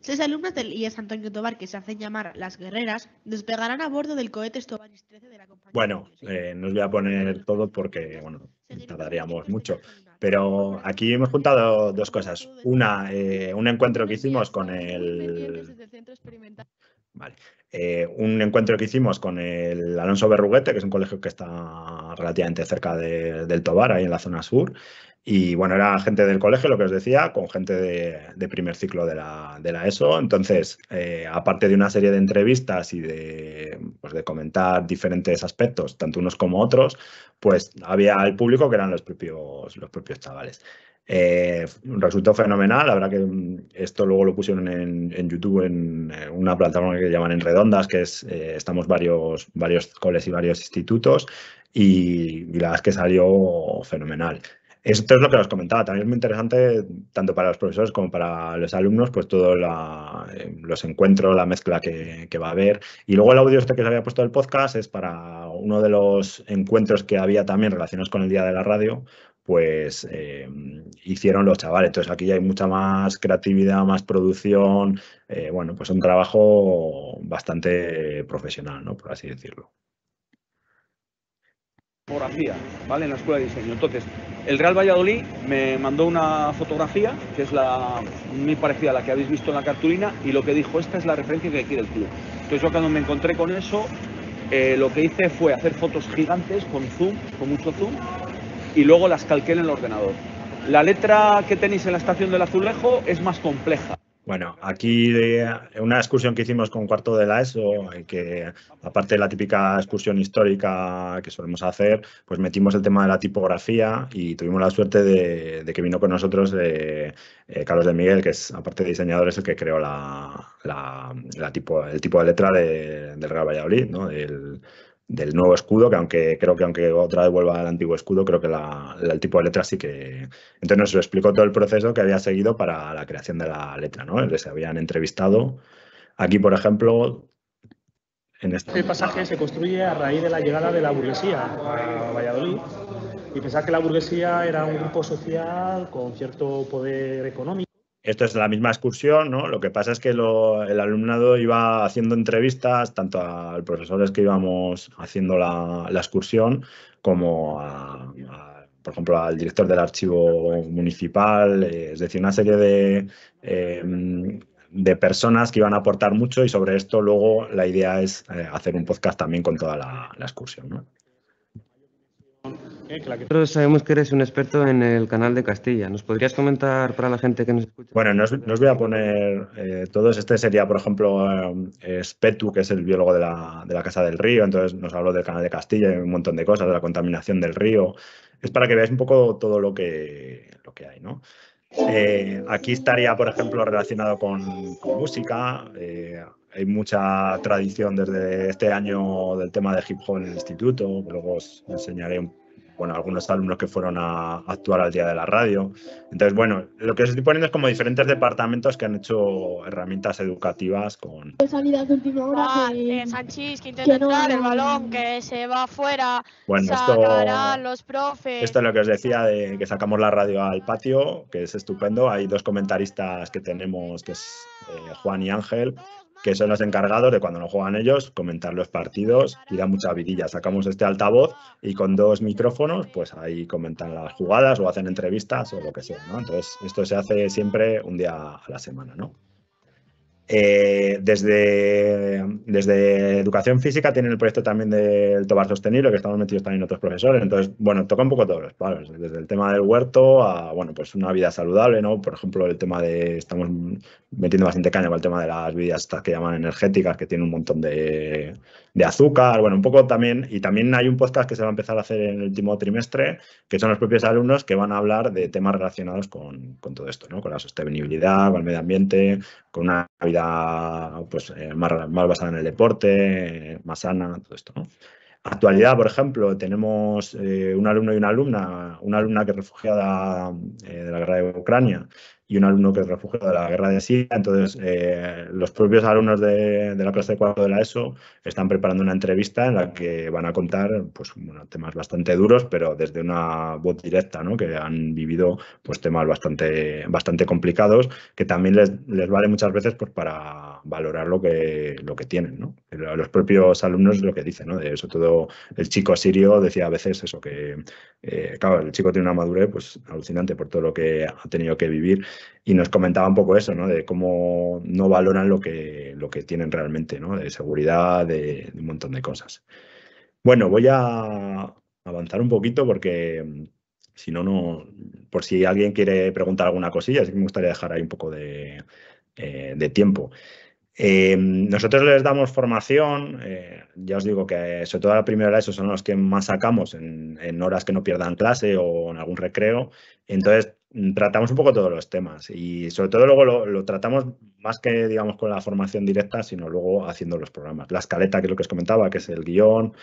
Seis alumnas del IES Antonio Tobar, que se hacen llamar las guerreras, despegarán a bordo del cohete Tobaris 13 de la compañía. Bueno, eh, no os voy a poner todo porque, bueno, tardaríamos mucho. Pero aquí hemos juntado dos cosas. Una, eh, un encuentro que hicimos con el Vale. Eh, un encuentro que hicimos con el Alonso Berruguete, que es un colegio que está relativamente cerca del Tobar, ahí en la zona sur. Y bueno, era gente del colegio, lo que os decía, con gente de, primer ciclo de la, ESO. Entonces, eh, aparte de una serie de entrevistas y de, pues de, comentar diferentes aspectos, tanto unos como otros, pues había el público que eran los propios, los propios chavales. Eh, resultó fenomenal, la verdad que esto luego lo pusieron en, YouTube en eh, una plataforma que llaman En Redondas, que es, eh, estamos varios, varios coles y varios institutos, y, la verdad es que salió fenomenal. Esto es lo que os comentaba, también es muy interesante tanto para los profesores como para los alumnos, pues todos eh, los encuentros, la mezcla que, va a haber. Y luego el audio este que se había puesto del podcast es para uno de los encuentros que había también relacionados con el Día de la Radio, pues eh, hicieron los chavales. Entonces aquí hay mucha más creatividad, más producción, eh, bueno, pues un trabajo bastante profesional, ¿no? Por así decirlo. Fotografía, ¿vale? En la escuela de diseño. Entonces, el Real Valladolid me mandó una fotografía, que es la muy parecida a la que habéis visto en la cartulina, y lo que dijo, esta es la referencia que quiere el club. Entonces yo cuando me encontré con eso, eh, lo que hice fue hacer fotos gigantes con zoom, con mucho zoom, y luego las calqué en el ordenador. La letra que tenéis en la estación del azulejo es más compleja. Bueno, aquí una excursión que hicimos con cuarto de la ESO, eh, que aparte de la típica excursión histórica que solemos hacer, pues metimos el tema de la tipografía y tuvimos la suerte de, que vino con nosotros eh, eh, Carlos de Miguel, que es aparte de diseñador, es el que creó la, tipo, el tipo de letra del Real Valladolid, del nuevo escudo, que aunque creo que aunque otra vez vuelva al antiguo escudo, creo que el tipo de letra sí que... Entonces nos explicó todo el proceso que había seguido para la creación de la letra, ¿no? se habían entrevistado. Aquí, por ejemplo, en este... este pasaje se construye a raíz de la llegada de la burguesía a Valladolid y pensar que la burguesía era un grupo social con cierto poder económico esto es la misma excursión, ¿no? Lo que pasa es que el alumnado iba haciendo entrevistas tanto a los profesores que íbamos haciendo la, excursión como por ejemplo, al director del archivo municipal, eh, es decir, una serie em, de, personas que iban a aportar mucho y sobre esto luego la idea es eh, hacer un podcast también con toda la, la excursión, ¿no? Nosotros sabemos que eres un experto en el canal de Castilla. ¿Nos podrías comentar para la gente que nos escucha? Bueno, no os, voy a poner eh, todos. Este sería, por ejemplo, eh, Spetu, que es el biólogo de la, Casa del Río. Entonces nos habló del canal de Castilla y un montón de cosas, de la contaminación del río. Es para que veáis un poco todo lo que, hay, ¿no? Eh, aquí estaría, por ejemplo, relacionado con, música hay mucha tradición desde este año del tema de hip hop en el instituto, luego os enseñaré un bueno, algunos alumnos que fueron a, actuar al día de la radio. Entonces, bueno, lo que os estoy poniendo es como diferentes departamentos que han hecho herramientas educativas con... Salidas pues de última hora. Ah, que... Eh, que intenta el balón, que se va afuera, bueno, sacarán los profes... Esto es lo que os decía de que sacamos la radio al patio, que es estupendo. Hay dos comentaristas que tenemos, que es eh, Juan y Ángel, que son los encargados de cuando no juegan ellos, comentar los partidos y da mucha vidilla. Sacamos este altavoz y con dos micrófonos, pues ahí comentan las jugadas o hacen entrevistas o lo que sea, Entonces, esto se hace siempre un día a la semana, ¿no? Eh, desde, desde educación física tienen el proyecto también del Tobar Sostenible, que estamos metidos también otros profesores. Entonces, bueno, toca un poco todos los palos, desde el tema del huerto a, bueno, pues una vida saludable, ¿no? Por ejemplo, el tema de, estamos metiendo bastante caña con el tema de las vidas que llaman energéticas, que tienen un montón de, azúcar, bueno, un poco también, y también hay un podcast que se va a empezar a hacer en el último trimestre, que son los propios alumnos que van a hablar de temas relacionados con, con todo esto, ¿no? Con la sostenibilidad, con el medio ambiente, con una vida pues, eh, más, basada en el deporte, más sana, todo esto. Actualidad, por ejemplo, tenemos eh, un alumno y una alumna, una alumna que es refugiada eh, de la guerra de Ucrania y un alumno que es refugiado de la guerra de Siria. Entonces, eh, los propios alumnos de, de, la clase de cuarto de la ESO están preparando una entrevista en la que van a contar pues, temas bastante duros, pero desde una voz directa, ¿no? que han vivido pues, temas bastante, bastante complicados, que también les, les vale muchas veces pues, para valorar lo que, lo que tienen. ¿no? Los propios alumnos lo que dicen, ¿no? de, eso todo el chico sirio decía a veces eso, que eh, claro, el chico tiene una madurez pues, alucinante por todo lo que ha tenido que vivir y nos comentaba un poco eso, ¿no? De cómo no valoran lo que, lo que tienen realmente, ¿no? De seguridad, de, un montón de cosas. Bueno, voy a avanzar un poquito porque mm, si no, no, por si alguien quiere preguntar alguna cosilla, así que me gustaría dejar ahí un poco de eh, tiempo. Eh, nosotros les damos formación, eh, ya os digo que sobre todo a la primera hora esos son los que más sacamos en, horas que no pierdan clase o en algún recreo. Entonces mm, tratamos un poco todos los temas y sobre todo luego lo, lo tratamos más que digamos con la formación directa, sino luego haciendo los programas. La escaleta que es lo que os comentaba, que es el guión,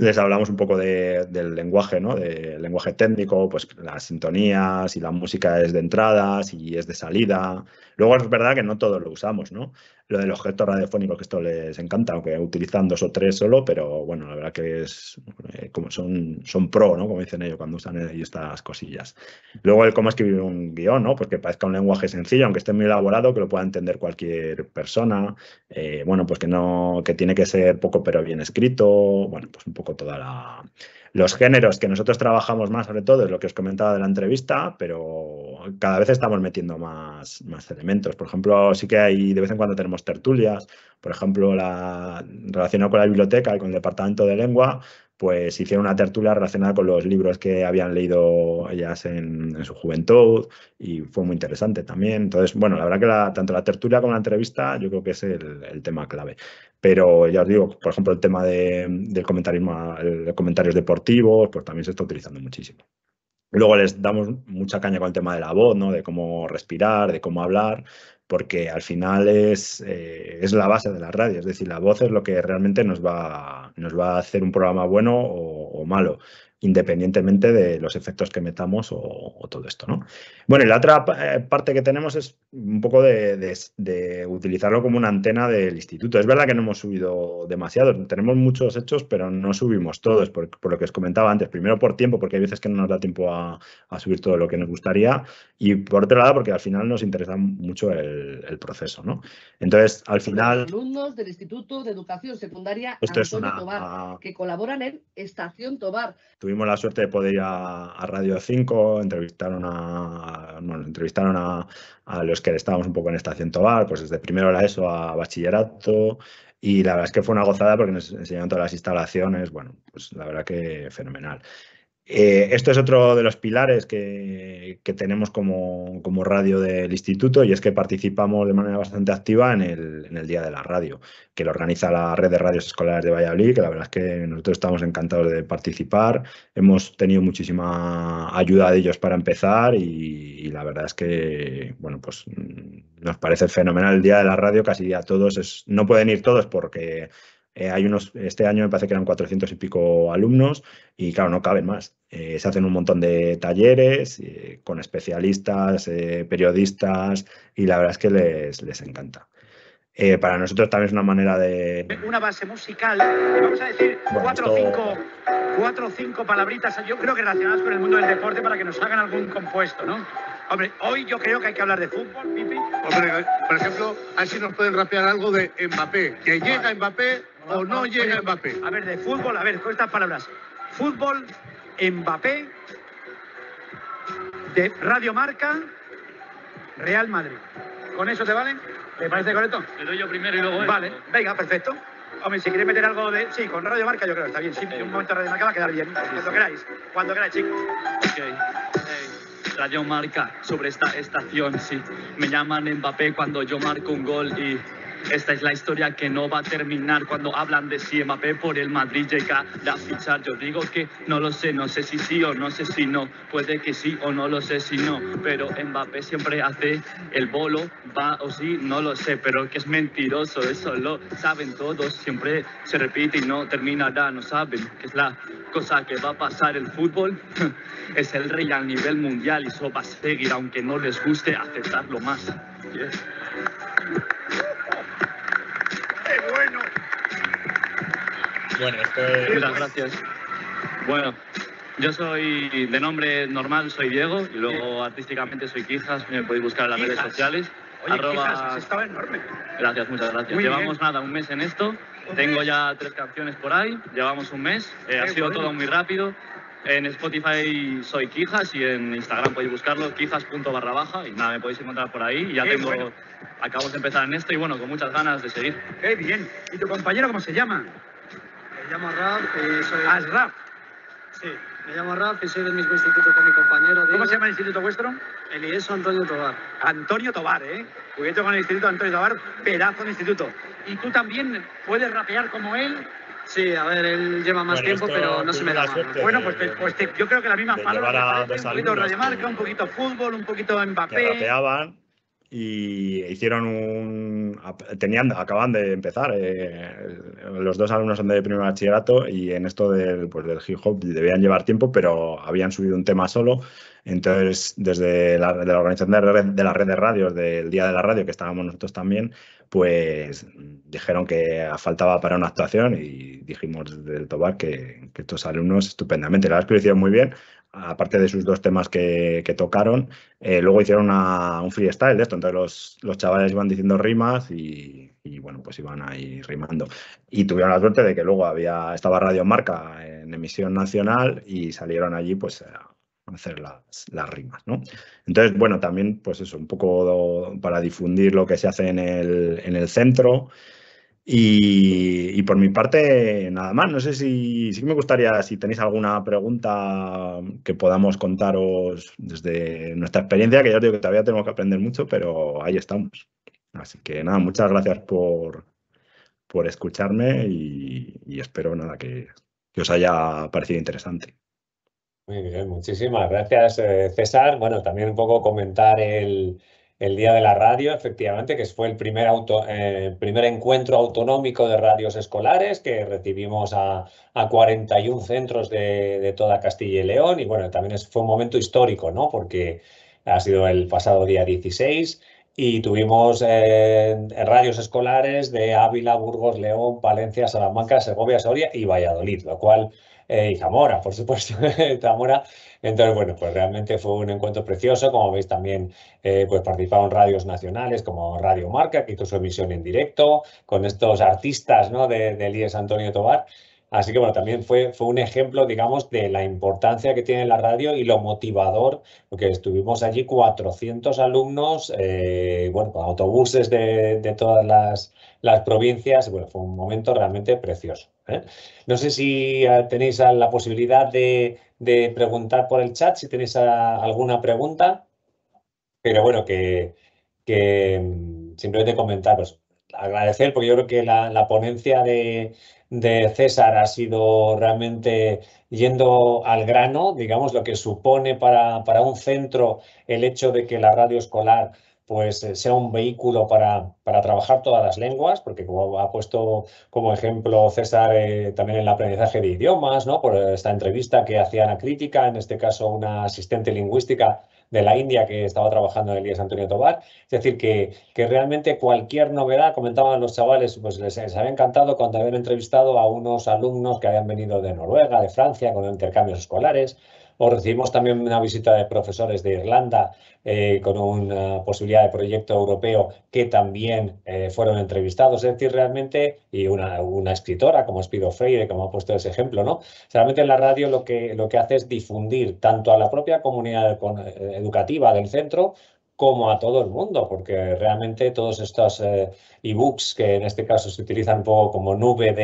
les hablamos un poco del lenguaje, ¿no? Del lenguaje técnico, pues las sintonías, y la música es de entrada, si es de salida. Luego es verdad que no todos lo usamos, ¿no? lo de los radiofónico, radiofónicos, que esto les encanta, aunque utilizan dos o tres solo, pero bueno, la verdad que es eh, como son, son pro, ¿no? Como dicen ellos cuando usan ahí estas cosillas. Luego el cómo escribir un guión, ¿no? Porque parezca un lenguaje sencillo, aunque esté muy elaborado, que lo pueda entender cualquier persona. Eh, bueno, pues que no, que tiene que ser poco pero bien escrito. Bueno, pues un poco toda la los géneros que nosotros trabajamos más, sobre todo, es lo que os comentaba de la entrevista, pero cada vez estamos metiendo más, más elementos. Por ejemplo, sí que hay, de vez en cuando tenemos tertulias, por ejemplo, la, relacionado con la biblioteca y con el departamento de lengua, pues hicieron una tertulia relacionada con los libros que habían leído ellas en, su juventud y fue muy interesante también. Entonces, bueno, la verdad que tanto la tertulia como la entrevista yo creo que es el, tema clave. Pero ya os digo, por ejemplo, el tema de, del comentarismo, comentarios deportivos, pues también se está utilizando muchísimo. Luego les damos mucha caña con el tema de la voz, De cómo respirar, de cómo hablar, porque al final eh, es, la base de la radio, es decir, la voz es lo que realmente nos va, nos va a hacer un programa bueno o malo independientemente de los efectos que metamos o, todo esto. ¿no? Bueno, y la otra eh, parte que tenemos es un poco de, utilizarlo como una antena del instituto. Es verdad que no hemos subido demasiado, tenemos muchos hechos, pero no subimos todos, por, lo que os comentaba antes. Primero por tiempo, porque hay veces que no nos da tiempo a, subir todo lo que nos gustaría, y por otro lado, porque al final nos interesa mucho el, proceso. ¿no? Entonces, al final... alumnos del Instituto de Educación Secundaria Antonio Tobar, que colaboran en Estación Tobar tuvimos la suerte de poder ir a, Radio 5, entrevistaron a, bueno, entrevistaron a, los que estábamos un poco en Estación Tobar, pues desde primero era ESO a bachillerato, y la verdad es que fue una gozada porque nos enseñaron todas las instalaciones, bueno, pues la verdad que fenomenal. Eh, esto es otro de los pilares que, tenemos como, radio del instituto y es que participamos de manera bastante activa en el, Día de la Radio, que lo organiza la Red de Radios Escolares de Valladolid, que la verdad es que nosotros estamos encantados de participar. Hemos tenido muchísima ayuda de ellos para empezar y, la verdad es que, bueno, pues mm, nos parece fenomenal el Día de la Radio, casi a todos. no pueden ir todos porque eh, hay unos, este año me parece que eran 400 y pico alumnos y claro, no caben más. Eh, se hacen un montón de talleres eh, con especialistas, periodistas y la verdad es que les, les encanta. para nosotros también es una manera de... Una base musical, vamos a decir cuatro o cinco, cinco palabritas, yo creo que relacionadas con el mundo del deporte para que nos hagan algún compuesto, ¿no? Hombre, hoy yo creo que hay que hablar de fútbol, Pipi. por ejemplo, a ver si nos pueden rapear algo de Mbappé. Que llega Mbappé o no llega Mbappé. A ver, de fútbol, a ver, con estas palabras. Fútbol, Mbappé, de Radio Marca, Real Madrid. ¿Con eso te vale? ¿Te parece correcto? Te doy yo primero y luego. Vale, venga, perfecto. Hombre, si queréis meter algo de. Sí, con Radio Marca yo creo que está bien. Sí, un momento Radio Marca va a quedar bien. Cuando queráis. Cuando queráis, chicos. Eh, Radio Marca sobre esta estación, sí. Me llaman Mbappé cuando yo marco un gol y esta es la historia que no va a terminar cuando hablan de si Mbappé eh, por el Madrid llega a fichar. Yo digo que no lo sé, no sé si sí o no sé si no. Puede que sí o no lo sé si no. Pero Mbappé siempre hace el bolo, va o sí, no lo sé. Pero que es mentiroso, eso lo saben todos. Siempre se repite y no terminará, no saben. Que es la cosa que va a pasar el fútbol. *laughs* es el rey a nivel mundial y eso va a seguir, aunque no les guste aceptarlo más. Bueno, Muchas gracias. Bueno, yo soy de nombre normal, soy Diego, y luego artísticamente soy Quijas, me podéis buscar en las redes sociales. Quijas, estaba enorme. Gracias, muchas gracias. Llevamos nada, un mes en esto. Tengo ya tres canciones por ahí, llevamos un mes, eh, ha sido todo muy rápido. En Spotify soy Quijas y en Instagram podéis buscarlo, quijas.barra baja y nada, me podéis encontrar por ahí. Y ya tengo, acabo de empezar en esto y bueno, con muchas ganas de seguir. Qué bien. ¿Y tu compañero cómo se llama? llamo eh, ah, Raf. Sí, me llamo Raf y soy del mismo instituto con mi compañero. ¿Cómo se llama el instituto vuestro? El IESO Antonio Tobar. Antonio Tobar, ¿eh? Cubierto con el instituto Antonio Tobar, pedazo de instituto. ¿Y tú también puedes rapear como él? Sí, a ver, él lleva más tiempo, pero no se me da Bueno, pues, pues yo creo que la misma palabra. Un poquito Radio Marca, un poquito fútbol, un poquito Mbappé. rapeaban y hicieron un. Tenían, acaban de empezar. Eh, los dos alumnos son de primer bachillerato y en esto del, pues, del hip hop debían llevar tiempo, pero habían subido un tema solo. Entonces, desde la, organización de, red, de la red de radios del Día de la Radio, que estábamos nosotros también, pues dijeron que faltaba para una actuación y dijimos del Tobar que, que estos alumnos estupendamente. La verdad es muy bien aparte de sus dos temas que, tocaron, eh, luego hicieron un freestyle de esto, entonces los, los chavales iban diciendo rimas y, bueno, pues iban ahí rimando. Y tuvieron la suerte de que luego había, estaba Radio Marca en emisión nacional y salieron allí pues a hacer las, rimas, ¿no? Entonces, bueno, también pues eso, un poco para difundir lo que se hace en el, en el centro. Y, por mi parte, nada más. No sé si, me gustaría, si tenéis alguna pregunta que podamos contaros desde nuestra experiencia, que ya os digo que todavía tenemos que aprender mucho, pero ahí estamos. Así que nada, muchas gracias por, por escucharme y, espero nada que, os haya parecido interesante. Muy bien, muchísimas gracias, eh, César. Bueno, también un poco comentar el el Día de la Radio, efectivamente, que fue el primer, eh, encuentro autonómico de radios escolares que recibimos a, 41 centros de, toda Castilla y León. Y bueno, también fue un momento histórico, ¿no? Porque ha sido el pasado día 16 y tuvimos eh, radios escolares de Ávila, Burgos, León, Valencia, Salamanca, Segovia, Soria y Valladolid, lo cual eh, y Zamora, por supuesto, *laughs* Zamora. Entonces, bueno, pues realmente fue un encuentro precioso. Como veis, también eh, pues participaron radios nacionales como Radio Marca, que hizo su emisión en directo, con estos artistas ¿no? de, de Antonio Tobar. Así que bueno, también fue, fue un ejemplo, digamos, de la importancia que tiene la radio y lo motivador, porque estuvimos allí 400 alumnos, eh, bueno, con autobuses de, todas las, provincias, bueno, fue un momento realmente precioso. ¿eh? No sé si eh, tenéis la posibilidad de, preguntar por el chat, si tenéis alguna pregunta, pero bueno, que, que mm, simplemente comentaros. Pues, agradecer, porque yo creo que la, ponencia de, César ha sido realmente yendo al grano, digamos, lo que supone para, un centro el hecho de que la radio escolar pues eh, sea un vehículo para, trabajar todas las lenguas, porque como ha puesto como ejemplo César eh, también en el aprendizaje de idiomas, ¿no? por esta entrevista que hacía la Crítica, en este caso una asistente lingüística de la India que estaba trabajando Elías Antonio Tobar. Es decir, que, realmente cualquier novedad, comentaban los chavales, pues les, les había encantado cuando habían entrevistado a unos alumnos que habían venido de Noruega, de Francia, con intercambios escolares o recibimos también una visita de profesores de Irlanda eh, con una posibilidad de proyecto europeo que también eh, fueron entrevistados. Es decir, realmente, y una, escritora como Spido Freire, como ha puesto ese ejemplo, ¿no? Realmente en la radio lo que, lo que hace es difundir tanto a la propia comunidad eh, educativa del centro como a todo el mundo, porque realmente todos estos e-books que en este caso se utilizan un poco como nube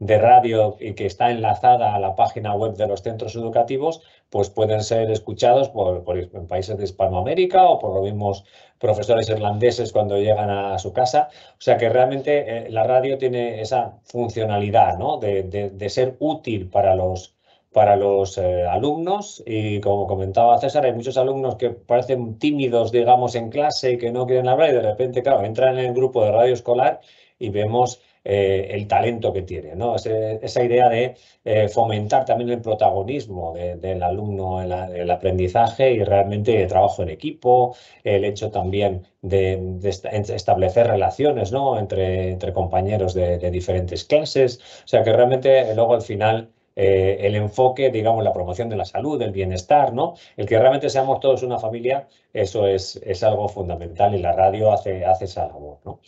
de, radio y que está enlazada a la página web de los centros educativos, pues pueden ser escuchados por, en países de Hispanoamérica o por los mismos profesores irlandeses cuando llegan a, su casa. O sea que realmente eh, la radio tiene esa funcionalidad de, ser útil para los, para los eh, alumnos y como comentaba César, hay muchos alumnos que parecen tímidos, digamos, en clase y que no quieren hablar y de repente, claro, entran en el grupo de radio escolar y vemos eh, el talento que tiene. ¿no? esa idea de eh, fomentar también el protagonismo del alumno, en el, aprendizaje y realmente el trabajo en equipo, el hecho también de, establecer relaciones ¿no? entre, compañeros de, diferentes clases. O sea que realmente eh, luego al final... el enfoque, digamos, la promoción de la salud, el bienestar, ¿no? El que realmente seamos todos una familia, eso es, algo fundamental y la radio hace, hace esa labor, ¿no?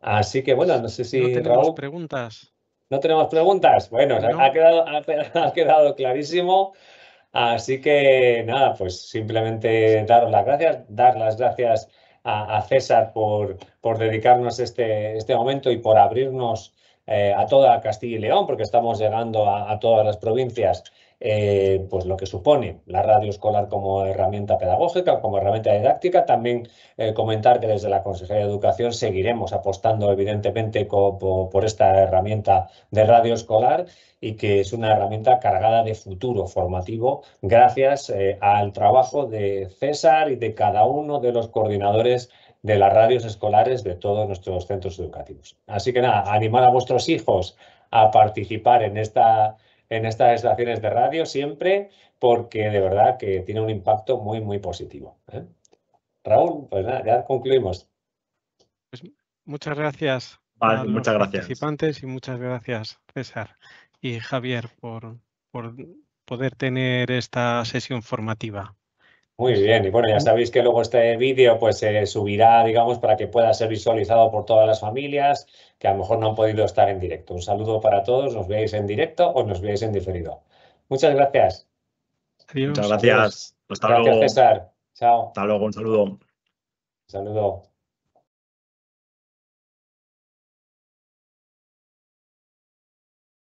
Así que bueno, no sé si. No tenemos preguntas. No tenemos preguntas. Bueno, ha, quedado, ha, *laughs* clarísimo. Así que nada, pues simplemente daros las gracias, dar las gracias a, César por, por dedicarnos este, este momento y por abrirnos eh, a toda Castilla y León, porque estamos llegando a todas las provincias eh, pues lo que supone la radio escolar como herramienta pedagógica, como herramienta didáctica. También eh, comentar que desde la Consejería de Educación seguiremos apostando evidentemente por esta herramienta de radio escolar y que es una herramienta cargada de futuro formativo gracias eh, al trabajo de César y de cada uno de los coordinadores de las radios escolares de todos nuestros centros educativos. Así que nada, animar a vuestros hijos a participar en esta en estas estaciones de radio siempre, porque de verdad que tiene un impacto muy, muy positivo. ¿eh? Raúl, pues nada, ya concluimos. Pues muchas gracias a los muchas gracias. participantes y muchas gracias César y Javier por, por poder tener esta sesión formativa. Muy bien, y bueno, ya sabéis que luego este vídeo pues se subirá, digamos, para que pueda ser visualizado por todas las familias que a lo mejor no han podido estar en directo. Un saludo para todos, nos veáis en directo o nos veáis en diferido. Muchas gracias. Muchas gracias. Hasta gracias, luego. César. Chao. Hasta luego, un saludo. Un saludo.